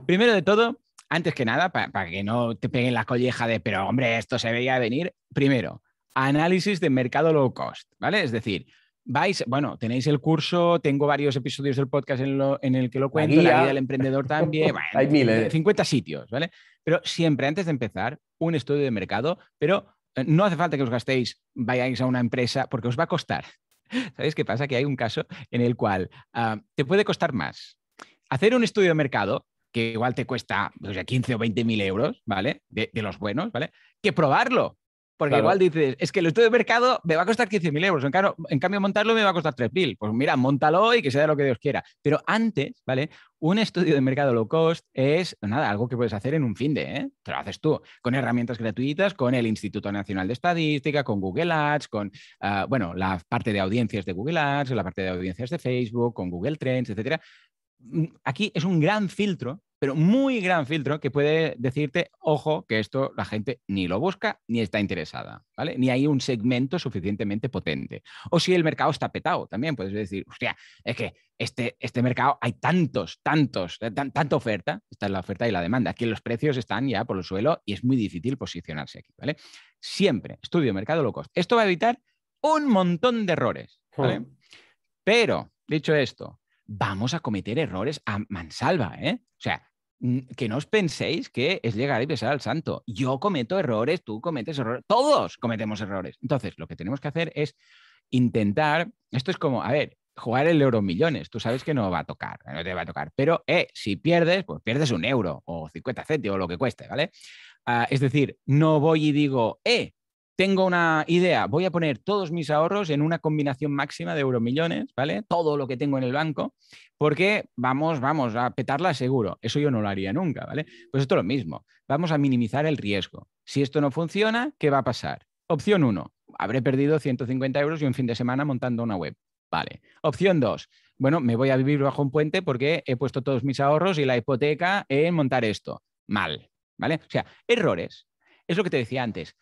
Primero de todo, antes que nada, para que no te peguen la colleja de, pero hombre, esto se veía venir, primero, análisis de mercado low cost, ¿vale? Es decir, vais, bueno, tenéis el curso, tengo varios episodios del podcast en, el que lo cuento, la, vida del emprendedor también, hay miles. 50 sitios, ¿vale? Pero siempre antes de empezar, un estudio de mercado, pero eh, no hace falta que os gastéis, vayáis a una empresa, porque os va a costar. ¿Sabéis qué pasa? Que hay un caso en el cual ah, te puede costar más. Hacer un estudio de mercado, que igual te cuesta 15 o 20 mil euros, ¿vale? De, de los buenos, ¿vale? Que probarlo, porque igual dices, es que el estudio de mercado me va a costar 15.000 euros, en, en cambio montarlo me va a costar 3.000. Pues mira, montalo y que sea lo que Dios quiera. Pero antes, ¿vale? Un estudio de mercado low cost es, nada, algo que puedes hacer en un fin de, ¿eh? Te lo haces tú, con herramientas gratuitas, con el Instituto Nacional de Estadística, con Google Ads, con, ah, bueno, la parte de audiencias de Google Ads, la parte de audiencias de Facebook, con Google Trends, etcétera. Mm, aquí es un gran filtro pero muy gran filtro que puede decirte, ojo, que esto la gente ni lo busca ni está interesada, ¿vale? Ni hay un segmento suficientemente potente. O si el mercado está petado, también puedes decir, hostia, es que este, este mercado hay tantos, tantos, eh, tanta oferta, está la oferta y la demanda, aquí los precios están ya por el suelo y es muy difícil posicionarse aquí, ¿vale? Siempre, estudio mercado low cost. Esto va a evitar un montón de errores, ¿vale? Hmm. Pero, dicho esto, vamos a cometer errores a mansalva, ¿eh? O sea, Mm, que no os penséis que es llegar y pensar al santo. Yo cometo errores, tú cometes errores, todos cometemos errores. Entonces, lo que tenemos que hacer es intentar, esto es como, a ver, jugar el euro millones, tú sabes que no va a tocar, eh, no te va a tocar, pero eh, si pierdes, pues pierdes un euro o 50 céntimos o lo que cueste, ¿vale? Ah, es decir, no voy y digo, eh, tengo una idea, voy a poner todos mis ahorros en una combinación máxima de euromillones, ¿vale? Todo lo que tengo en el banco, porque vamos, vamos a petarla seguro. Eso yo no lo haría nunca, ¿vale? Pues esto es lo mismo. Vamos a minimizar el riesgo. Si esto no funciona, ¿qué va a pasar? Opción uno, habré perdido 150 euros y un fin de semana montando una web. Vale. Opción dos, bueno, me voy a vivir bajo un puente porque he puesto todos mis ahorros y la hipoteca en montar esto. Mal, ¿vale? O sea, errores. Es lo que te decía antes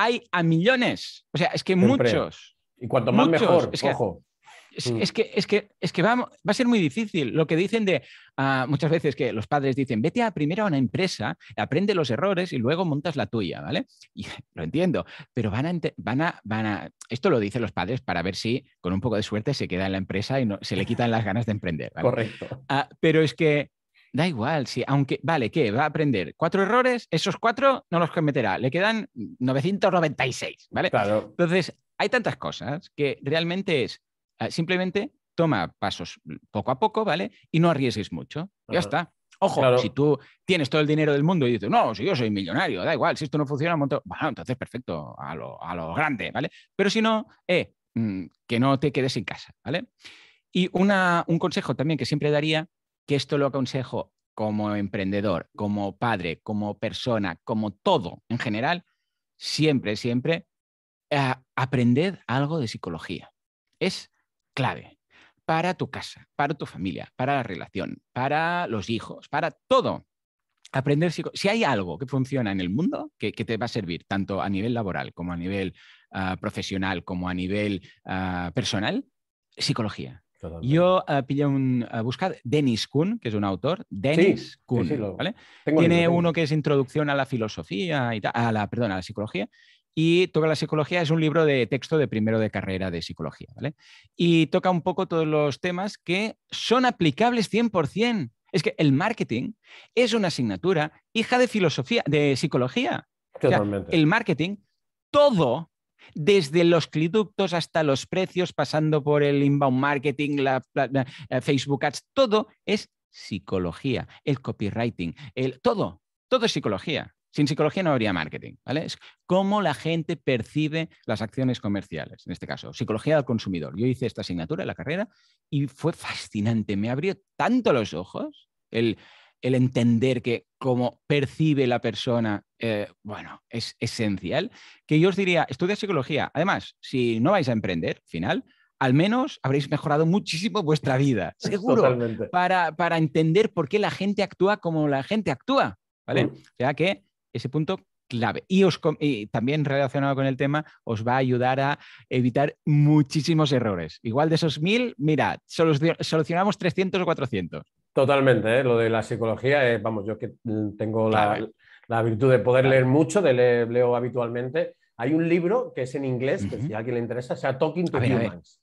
hay a millones. O sea, es que muchos. Y cuanto más mejor, es ojo. Mm. Es, que, es, que, es que va, a ser muy difícil. Lo que dicen de ah, muchas veces que los padres dicen, vete a primero a una empresa, aprende los errores y luego montas la tuya, ¿vale? Y lo entiendo, pero van a, van a, van a, esto lo dicen los padres para ver si con un poco de suerte se queda en la empresa y no, se le quitan las ganas de emprender. ¿vale? Correcto. Ah, pero es que Da igual, si aunque, vale, ¿qué? Va a aprender cuatro errores, esos cuatro no los cometerá, le quedan 996, ¿vale? Claro. Entonces, hay tantas cosas que realmente es ah, simplemente toma pasos poco a poco, ¿vale? Y no arriesgues mucho, ya está. Ojo, si tú tienes todo el dinero del mundo y dices, no, si yo soy millonario, da igual, si esto no funciona, bueno, entonces perfecto, a lo, a lo grande, ¿vale? Pero si no, eh, mm, que no te quedes en casa, ¿vale? Y una, un consejo también que siempre daría que esto lo aconsejo como emprendedor, como padre, como persona, como todo en general, siempre, siempre, eh, aprended algo de psicología. Es clave para tu casa, para tu familia, para la relación, para los hijos, para todo. Aprender Si hay algo que funciona en el mundo que, te va a servir tanto a nivel laboral como a nivel ah, profesional como a nivel ah, personal, psicología. Yo uh, pillé un, eh, Denis Dennis Kuhn, que es un autor. Denis Kuhn, ¿vale? Tiene uno que es Introducción a la filosofía, y a la, perdón, a la psicología. Y toca la psicología, es un libro de texto de primero de carrera de psicología, Y toca un poco todos los temas que son aplicables 100%. Es que el marketing es una asignatura hija de filosofía, de psicología. Totalmente. el marketing, todo desde los cliductos hasta los precios, pasando por el inbound marketing, la, eh, Facebook Ads, todo es psicología, el copywriting, el, todo, todo es psicología. Sin psicología no habría marketing, ¿vale? Es cómo la gente percibe las acciones comerciales, en este caso, psicología del consumidor. Yo hice esta asignatura en la carrera y fue fascinante, me abrió tanto los ojos el, el entender que cómo percibe la persona, eh, bueno, es esencial, que yo os diría, estudia psicología. Además, si no vais a emprender, final, al menos habréis mejorado muchísimo vuestra vida, seguro, para, entender por qué la gente actúa como la gente actúa, ¿vale? Mm. O sea que ese punto clave. Y, os, también relacionado con el tema, os va a ayudar a evitar muchísimos errores. Igual de esos mil, mirad, solucionamos 300 o 400. Totalmente, ¿eh? lo de la psicología, vamos, yo que mm, tengo la, virtud de poder leer mucho, de leo habitualmente. Hay un libro que es en inglés, que si a alguien le interesa, se llama Talking to Humans.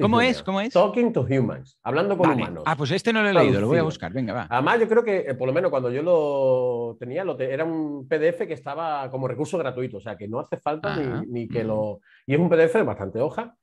¿Cómo es? ¿Cómo es? Talking to Humans, hablando con humanos. Ah, pues este no lo he leído, lo voy a buscar, venga, va. Además, yo creo que, eh, por lo menos cuando yo lo tenía, lo era un PDF que estaba como recurso gratuito, o sea, que no hace falta ni, ah. que lo... Y es un PDF de bastante hoja.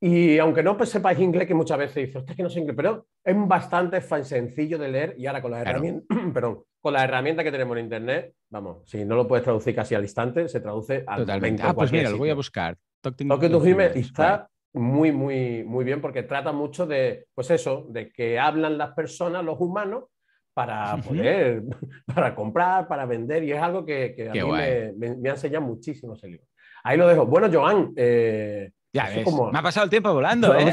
Y aunque no pues, sepáis inglés, que muchas veces dices, que no sé inglés, pero es bastante sencillo de leer y ahora con la herramienta, perdón, con la herramienta que tenemos en internet, vamos, si no lo puedes traducir casi al instante, se traduce al Totalmente. ah, pues mira, lo voy a buscar. lo que tú está muy, muy, muy bien porque trata mucho de, pues eso, de que hablan las personas, los humanos, para poder, para comprar, para vender, y es algo que, a mí me, enseña ha enseñado muchísimo ese libro. Ahí lo dejo. Bueno, Joan, eh, me ha pasado el tiempo volando. ¿eh?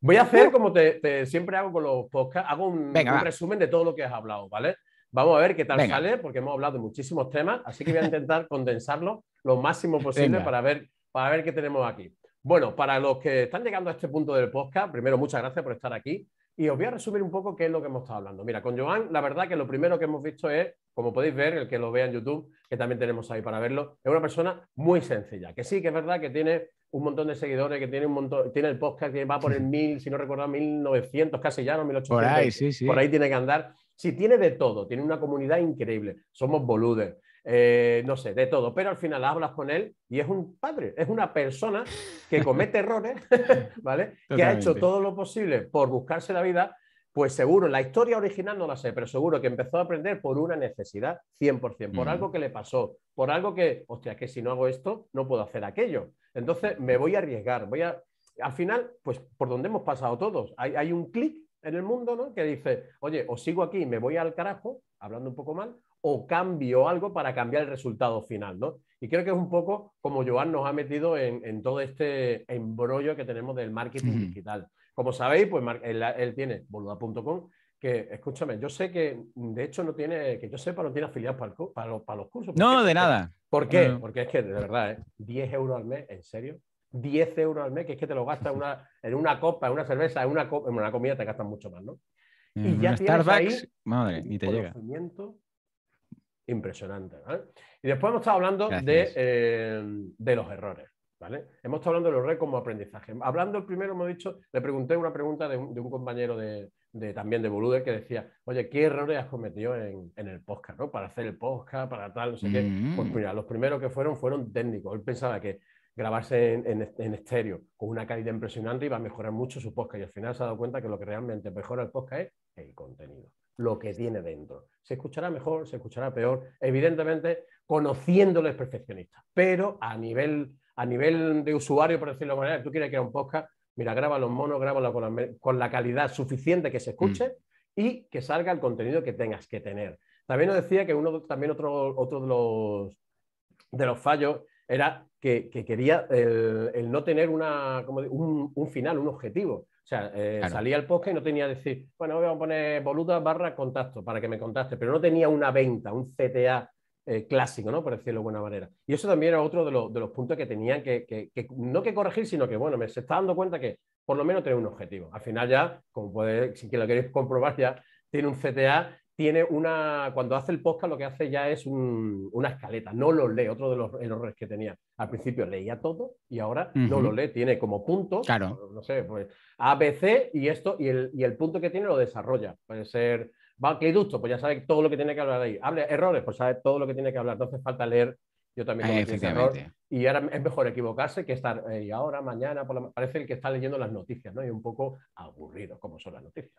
Voy a hacer como te, siempre hago con los podcasts, hago un, resumen de todo lo que has hablado, ¿vale? Vamos a ver qué tal sale, porque hemos hablado de muchísimos temas, así que voy a intentar condensarlo lo máximo posible para ver, para ver qué tenemos aquí. Bueno, para los que están llegando a este punto del podcast, primero muchas gracias por estar aquí y os voy a resumir un poco qué es lo que hemos estado hablando. Mira, con Joan, la verdad que lo primero que hemos visto es, como podéis ver, el que lo vea en YouTube, que también tenemos ahí para verlo, es una persona muy sencilla, que sí, que es verdad que tiene un montón de seguidores, que tiene un montón, tiene el podcast que va por el mil, si no recuerdo, 1900 casi ya, no ochocientos Por ahí, sí, sí. Por ahí tiene que andar. Si tiene de todo, tiene una comunidad increíble. Somos boludes, eh, no sé, de todo. Pero al final hablas con él y es un padre, es una persona que comete errores, ¿vale? Que ha hecho todo lo posible por buscarse la vida pues seguro, la historia original no la sé, pero seguro que empezó a aprender por una necesidad, 100%, por algo mm. que le pasó, por algo que, hostia, que si no hago esto, no puedo hacer aquello. Entonces me voy a arriesgar, voy a... Al final, pues por donde hemos pasado todos, hay, un clic en el mundo, ¿no? Que dice, oye, o sigo aquí me voy al carajo, hablando un poco mal, o cambio algo para cambiar el resultado final, ¿no? Y creo que es un poco como Joan nos ha metido en, todo este embrollo que tenemos del marketing digital. Como sabéis, pues él, tiene boluda.com, que escúchame, yo sé que de hecho no tiene, que yo sepa, no tiene afiliados para, los, cursos. No, de nada. ¿Por qué? Porque es que de verdad, 10 ¿eh? euros al mes, ¿en serio? 10 euros al mes, que es que te lo gastas una, en una copa, en una cerveza, en una, una comida te gastas mucho más, ¿no? Mm, y ya tienes madre, ni te llega. Impresionante. ¿eh? Y después hemos estado hablando de eh, los errores. Hemos estado hablando de los re como aprendizaje. Hablando el primero, hemos dicho, le pregunté una pregunta de un, compañero de, también de Bolude que decía, oye, ¿qué errores has cometido en, el podcast, Para hacer el podcast, para tal, no sé qué. Pues mm. mira, los primeros que fueron fueron técnicos. Él pensaba que grabarse en, estéreo con una calidad impresionante iba a mejorar mucho su podcast y al final se ha dado cuenta que lo que realmente mejora el podcast es el contenido, lo que tiene dentro. Se escuchará mejor, se escuchará peor, evidentemente conociéndoles perfeccionistas, pero a nivel a nivel de usuario, por decirlo de manera, tú quieres crear un podcast, mira, graba los monos, grábalo con la, calidad suficiente que se escuche mm. y que salga el contenido que tengas que tener. También nos decía que uno, también otro, otro de, los, de los fallos era que, quería el, no tener una, un, final, un objetivo. O sea, eh, salía el podcast y no tenía decir, bueno, voy a poner boluda barra contacto para que me contacte, pero no tenía una venta, un CTA eh, clásico, ¿no? Por decirlo de buena manera. Y eso también era otro de, los puntos que tenían que, no que corregir, sino que, bueno, me se está dando cuenta que por lo menos tiene un objetivo. Al final ya, como puede si que lo queréis comprobar, ya tiene un CTA, tiene una, cuando hace el podcast lo que hace ya es una escaleta, no lo lee, otro de los errores que tenía. Al principio leía todo y ahora no lo lee, tiene como puntos, claro. no sé, pues ABC y esto, y el, y el punto que tiene lo desarrolla. Puede ser ducto pues ya sabe todo lo que tiene que hablar ahí. Hable errores, pues sabe todo lo que tiene que hablar. Entonces falta leer. Yo también error. Y ahora es mejor equivocarse que estar y ahora, mañana, parece el que está leyendo las noticias, ¿no? Y un poco aburrido, como son las noticias.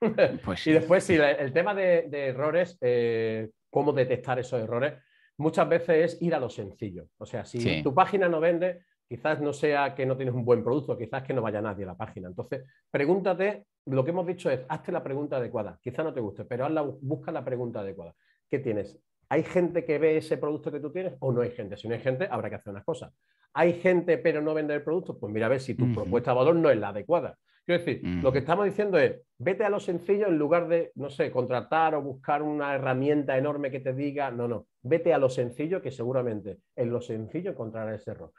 Pues, y después, si el tema de, errores, eh, cómo detectar esos errores, muchas veces es ir a lo sencillo. O sea, si tu página no vende, Quizás no sea que no tienes un buen producto, quizás que no vaya nadie a la página. Entonces, pregúntate, lo que hemos dicho es, hazte la pregunta adecuada. Quizás no te guste, pero hazla, busca la pregunta adecuada. ¿Qué tienes? ¿Hay gente que ve ese producto que tú tienes o no hay gente? Si no hay gente, habrá que hacer unas cosas. ¿Hay gente pero no vende el producto? Pues mira a ver si tu propuesta de valor no es la adecuada. Quiero decir, lo que estamos diciendo es, vete a lo sencillo en lugar de, no sé, contratar o buscar una herramienta enorme que te diga, no, no, vete a lo sencillo que seguramente en lo sencillo encontrarás ese error.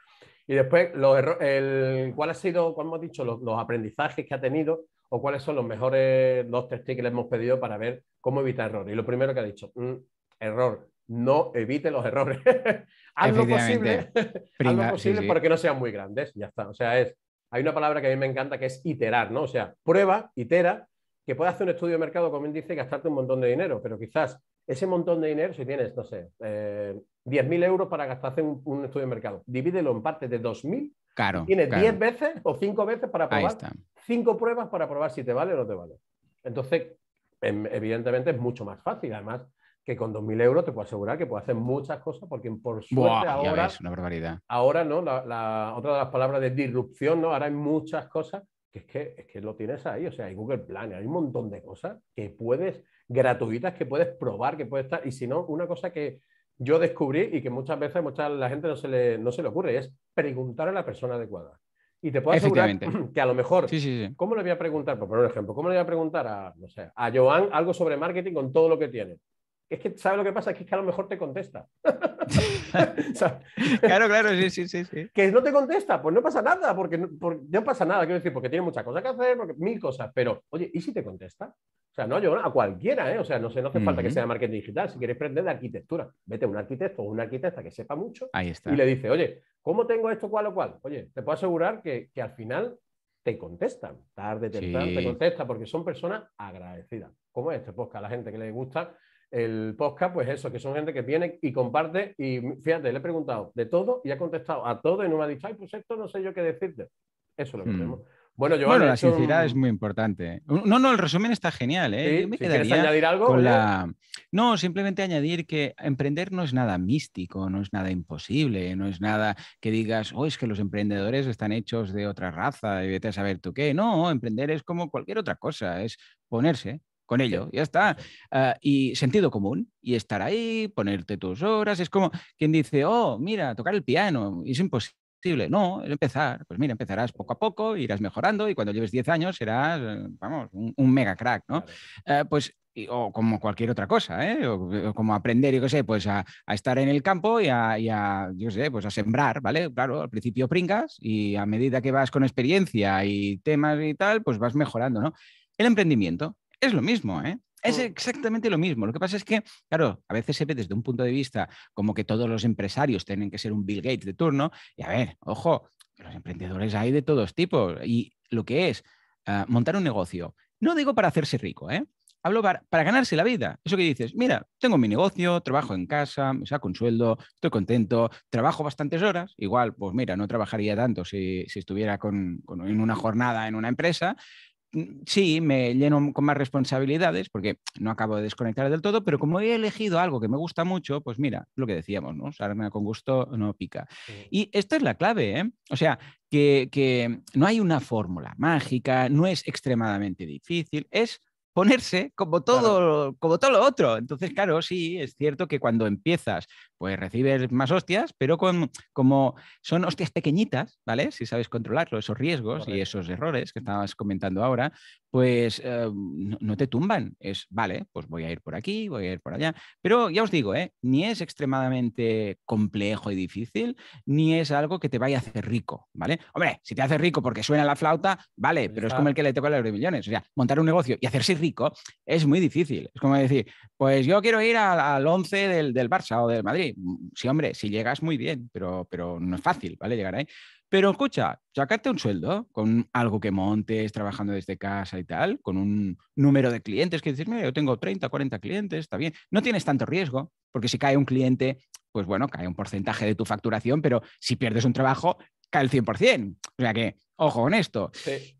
Y después, los el, ¿cuál ha sido, cuál hemos dicho, los, aprendizajes que ha tenido o cuáles son los mejores dos tres que le hemos pedido para ver cómo evitar errores? Y lo primero que ha dicho, mm, error, no evite los errores. haz lo posible, haz lo posible porque no sean muy grandes, ya está. O sea, es, hay una palabra que a mí me encanta que es iterar, ¿no? O sea, prueba, itera, que puedes hacer un estudio de mercado, como él dice, y gastarte un montón de dinero, pero quizás ese montón de dinero, si tienes, no sé, eh, 10.000 euros para gastarse un, un, estudio de mercado. Divídelo en partes de 2.000. Claro. Tienes 10 veces o 5 veces para probar. 5 pruebas para probar si te vale o no te vale. Entonces, em, evidentemente es mucho más fácil. Además, que con 2.000 euros te puedo asegurar que puedes hacer muchas cosas porque por suerte ahora... Ves, una barbaridad. Ahora, ¿no? La, otra de las palabras de disrupción, ¿no? Ahora hay muchas cosas que es, que es que lo tienes ahí. O sea, hay Google Plan hay un montón de cosas que puedes, gratuitas, que puedes probar, que puedes estar... Y si no, una cosa que, yo descubrí y que muchas veces muchas la gente no se, le, no se le ocurre, es preguntar a la persona adecuada. Y te puedo asegurar que a lo mejor, ¿cómo le voy a preguntar? Pues, por poner un ejemplo, ¿cómo le voy a preguntar a, a Joan algo sobre marketing con todo lo que tiene? es que, ¿sabes lo que pasa? es que a lo mejor te contesta. claro, claro, sí, sí, sí, sí, Que no te contesta, pues no pasa nada, porque no, pasa nada, quiero decir, porque tiene muchas cosas que hacer, porque, mil cosas, pero, oye, ¿y si te contesta? O sea, no, yo a cualquiera, ¿eh? O sea, no, sé, no hace falta que sea marketing digital, si quieres aprender de arquitectura, vete a un arquitecto o una arquitecta que sepa mucho y le dice, oye, ¿cómo tengo esto, cuál o cual? Oye, te puedo asegurar que, al final te contestan, tarde, temprano, te contestan, porque son personas agradecidas. cómo Como este podcast, a la gente que le gusta el podcast, pues eso, que son gente que viene y comparte y fíjate, le he preguntado de todo y ha contestado a todo y no me ha dicho, ay, pues esto no sé yo qué decirte. Eso lo hmm. tenemos. Bueno, yo bueno la sinceridad es muy importante. No, no, el resumen está genial. ¿eh? añadir algo. No, simplemente añadir que emprender no es nada místico, no es nada imposible, no es nada que digas, oh, es que los emprendedores están hechos de otra raza y vete a saber tú qué. No, emprender es como cualquier otra cosa, es ponerse, con ello, ya está. Ah, y sentido común, y estar ahí, ponerte tus horas, es como quien dice, oh, mira, tocar el piano, es imposible. No, empezar. Pues mira, empezarás poco a poco, irás mejorando y cuando lleves 10 años serás, eh, vamos, un, mega crack, ¿no? Ah, pues o como cualquier otra cosa, ¿eh? o, como aprender, yo qué sé, pues a, estar en el campo y a, y a, yo sé, pues a sembrar, ¿vale? Claro, al principio pringas y a medida que vas con experiencia y temas y tal, pues vas mejorando, ¿no? El emprendimiento, es lo mismo, ¿eh? Es oh. exactamente lo mismo. Lo que pasa es que, claro, a veces se ve desde un punto de vista como que todos los empresarios tienen que ser un Bill Gates de turno. Y a ver, ojo, los emprendedores hay de todos tipos. Y lo que es ah, montar un negocio, no digo para hacerse rico, ¿eh? Hablo para, ganarse la vida. Eso que dices, mira, tengo mi negocio, trabajo en casa, me saco un sueldo, estoy contento, trabajo bastantes horas. Igual, pues mira, no trabajaría tanto si, estuviera con, en una jornada en una empresa, Mm, sí, me lleno con más responsabilidades porque no acabo de desconectar del todo, pero como he elegido algo que me gusta mucho, pues mira, lo que decíamos, ¿no? Sarna con gusto no pica. Y esta es la clave, ¿eh? O sea, que no hay una fórmula mágica, no es extremadamente difícil, es ponerse como todo, como todo lo otro. Entonces, claro, sí, es cierto que cuando empiezas, pues recibes más hostias, pero con, como son hostias pequeñitas, ¿vale? Si sabes controlarlo, esos riesgos y esos errores que estabas comentando ahora, pues eh, no, te tumban. Es, vale, pues voy a ir por aquí, voy a ir por allá. Pero ya os digo, ¿eh? ni es extremadamente complejo y difícil, ni es algo que te vaya a hacer rico, ¿vale? Hombre, si te hace rico porque suena la flauta, vale, pero es como el que le toca los de millones. O sea, montar un negocio y hacerse rico es muy difícil. Es como decir, pues yo quiero ir al 11 del, Barça o del Madrid. Mm, sí, hombre, si llegas muy bien, pero, pero no es fácil, ¿vale? Llegar ahí. Pero escucha, sacarte un sueldo con algo que montes, trabajando desde casa y tal, con un número de clientes que dices, yo tengo 30, 40 clientes, está bien. No tienes tanto riesgo, porque si cae un cliente, pues bueno, cae un porcentaje de tu facturación, pero si pierdes un trabajo, cae el 100%. O sea que, ojo con esto.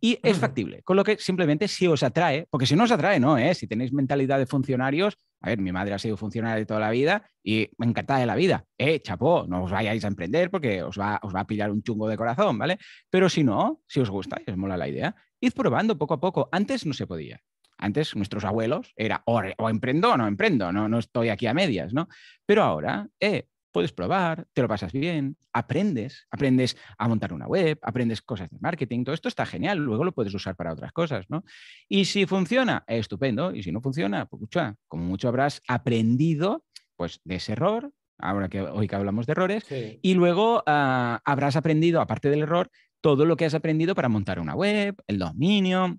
Y es factible, con lo que simplemente si os atrae, porque si no os atrae, no, ¿eh? si tenéis mentalidad de funcionarios, a ver, mi madre ha sido funcionaria de toda la vida y me encantada de la vida. Eh, chapó, no os vayáis a emprender porque os va, os va a pillar un chungo de corazón, ¿vale? Pero si no, si os gusta y os mola la idea, id probando poco a poco. Antes no se podía. Antes nuestros abuelos era o, emprendo o no emprendo, no, no estoy aquí a medias, ¿no? Pero ahora, eh, puedes probar, te lo pasas bien, aprendes, aprendes a montar una web, aprendes cosas de marketing, todo esto está genial, luego lo puedes usar para otras cosas, ¿no? Y si funciona, estupendo, y si no funciona, pues como mucho habrás aprendido pues de ese error, ahora que hoy que hablamos de errores, y luego ah, habrás aprendido, aparte del error, todo lo que has aprendido para montar una web, el dominio,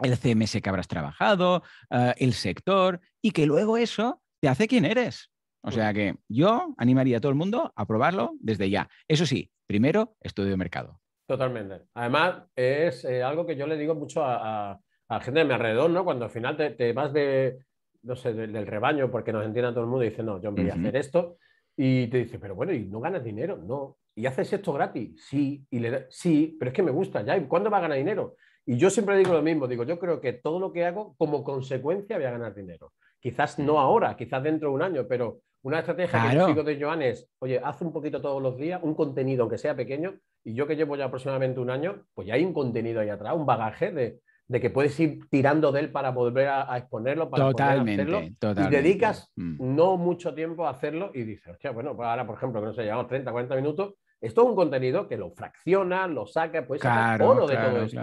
el CMS que habrás trabajado, ah, el sector, y que luego eso te hace quien eres. O sea que yo animaría a todo el mundo a probarlo desde ya. Eso sí, primero estudio de mercado. Totalmente. Además, es eh, algo que yo le digo mucho a, a, gente de mi alrededor, ¿no? Cuando al final te, vas de, no sé, del rebaño, porque nos entiende a todo el mundo y dice, no, yo me voy a hacer esto. Y te dice, pero bueno, ¿y no ganas dinero? No. ¿Y haces esto gratis? Sí. Y le sí, pero es que me gusta ya. ¿Y cuándo va a ganar dinero? Y yo siempre digo lo mismo, digo, yo creo que todo lo que hago como consecuencia voy a ganar dinero. Quizás no ahora, quizás dentro de un año, pero una estrategia que yo sigo de Joan es, oye, haz un poquito todos los días, un contenido, aunque sea pequeño, y yo que llevo ya aproximadamente un año, pues ya hay un contenido ahí atrás, un bagaje de, que puedes ir tirando de él para volver a, exponerlo, para totalmente, poder hacerlo. Y dedicas mm. no mucho tiempo a hacerlo y dices, hostia, bueno, pues ahora, por ejemplo, que no sé, llevamos 30, 40 minutos, esto es un contenido que lo fracciona, lo saca, pues claro, sacar de todo eso.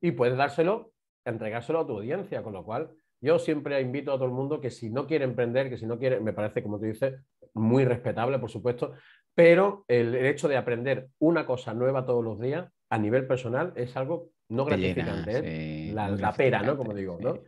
Y puedes dárselo entregárselo a tu audiencia, con lo cual yo siempre invito a todo el mundo que si no quiere emprender, que si no quiere, me parece, como te dices, muy respetable, por supuesto, pero el hecho de aprender una cosa nueva todos los días a nivel personal es algo no gratificante, la, pera, ¿no? Como digo, ¿no?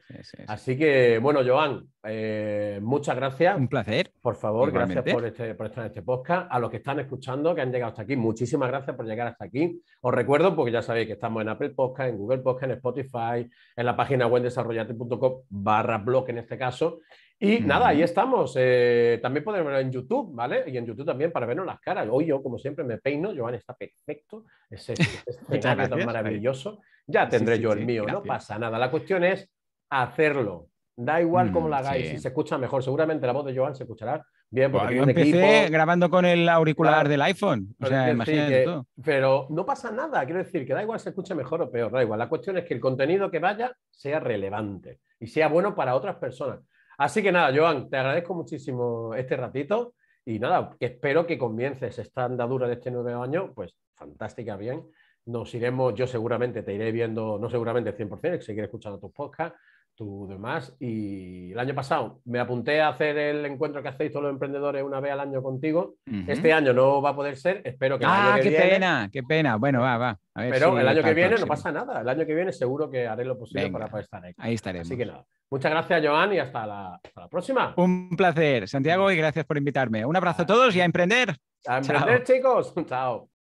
Así que, bueno, Joan, eh, muchas gracias. Un placer. Por favor, gracias por, este, por estar en este podcast. A los que están escuchando, que han llegado hasta aquí, muchísimas gracias por llegar hasta aquí. Os recuerdo, porque ya sabéis que estamos en Apple Podcast, en Google Podcast, en Spotify, en la página web desarrollate.com barra blog en este caso. Y nada, ahí estamos. Eh, también podemos verlo en YouTube, ¿vale? Y en YouTube también para vernos las caras. Hoy yo, como siempre, me peino. Joan está perfecto. Ese, este maravilloso. Ya tendré yo el mío, no pasa nada. La cuestión es hacerlo. Da igual como cómo mm, lo hagáis, si se escucha mejor. Seguramente la voz de Joan se escuchará bien. empecé grabando con el auricular del iPhone. O pues sea, imagínate que, Pero no pasa nada. Quiero decir que da igual se escucha mejor o peor. Da igual. La cuestión es que el contenido que vaya sea relevante y sea bueno para otras personas. Así que nada, Joan, te agradezco muchísimo este ratito y nada, espero que comiences esta andadura de este nuevo año, pues fantástica, bien. Nos iremos, yo seguramente te iré viendo, no seguramente 100%, seguiré escuchando tus podcasts, tú demás. Y el año pasado me apunté a hacer el encuentro que hacéis todos los emprendedores una vez al año contigo. Este año no va a poder ser, espero que... El año ah, que qué pena, qué pena. Bueno, va, va. Pero el año que viene no pasa nada. El año que viene seguro que haré lo posible para poder estar ahí. Ahí estaremos. Así que nada. Muchas gracias, Joan, y hasta la, próxima. Un placer, Santiago, y gracias por invitarme. Un abrazo a todos y a emprender. A emprender, chicos. Chao.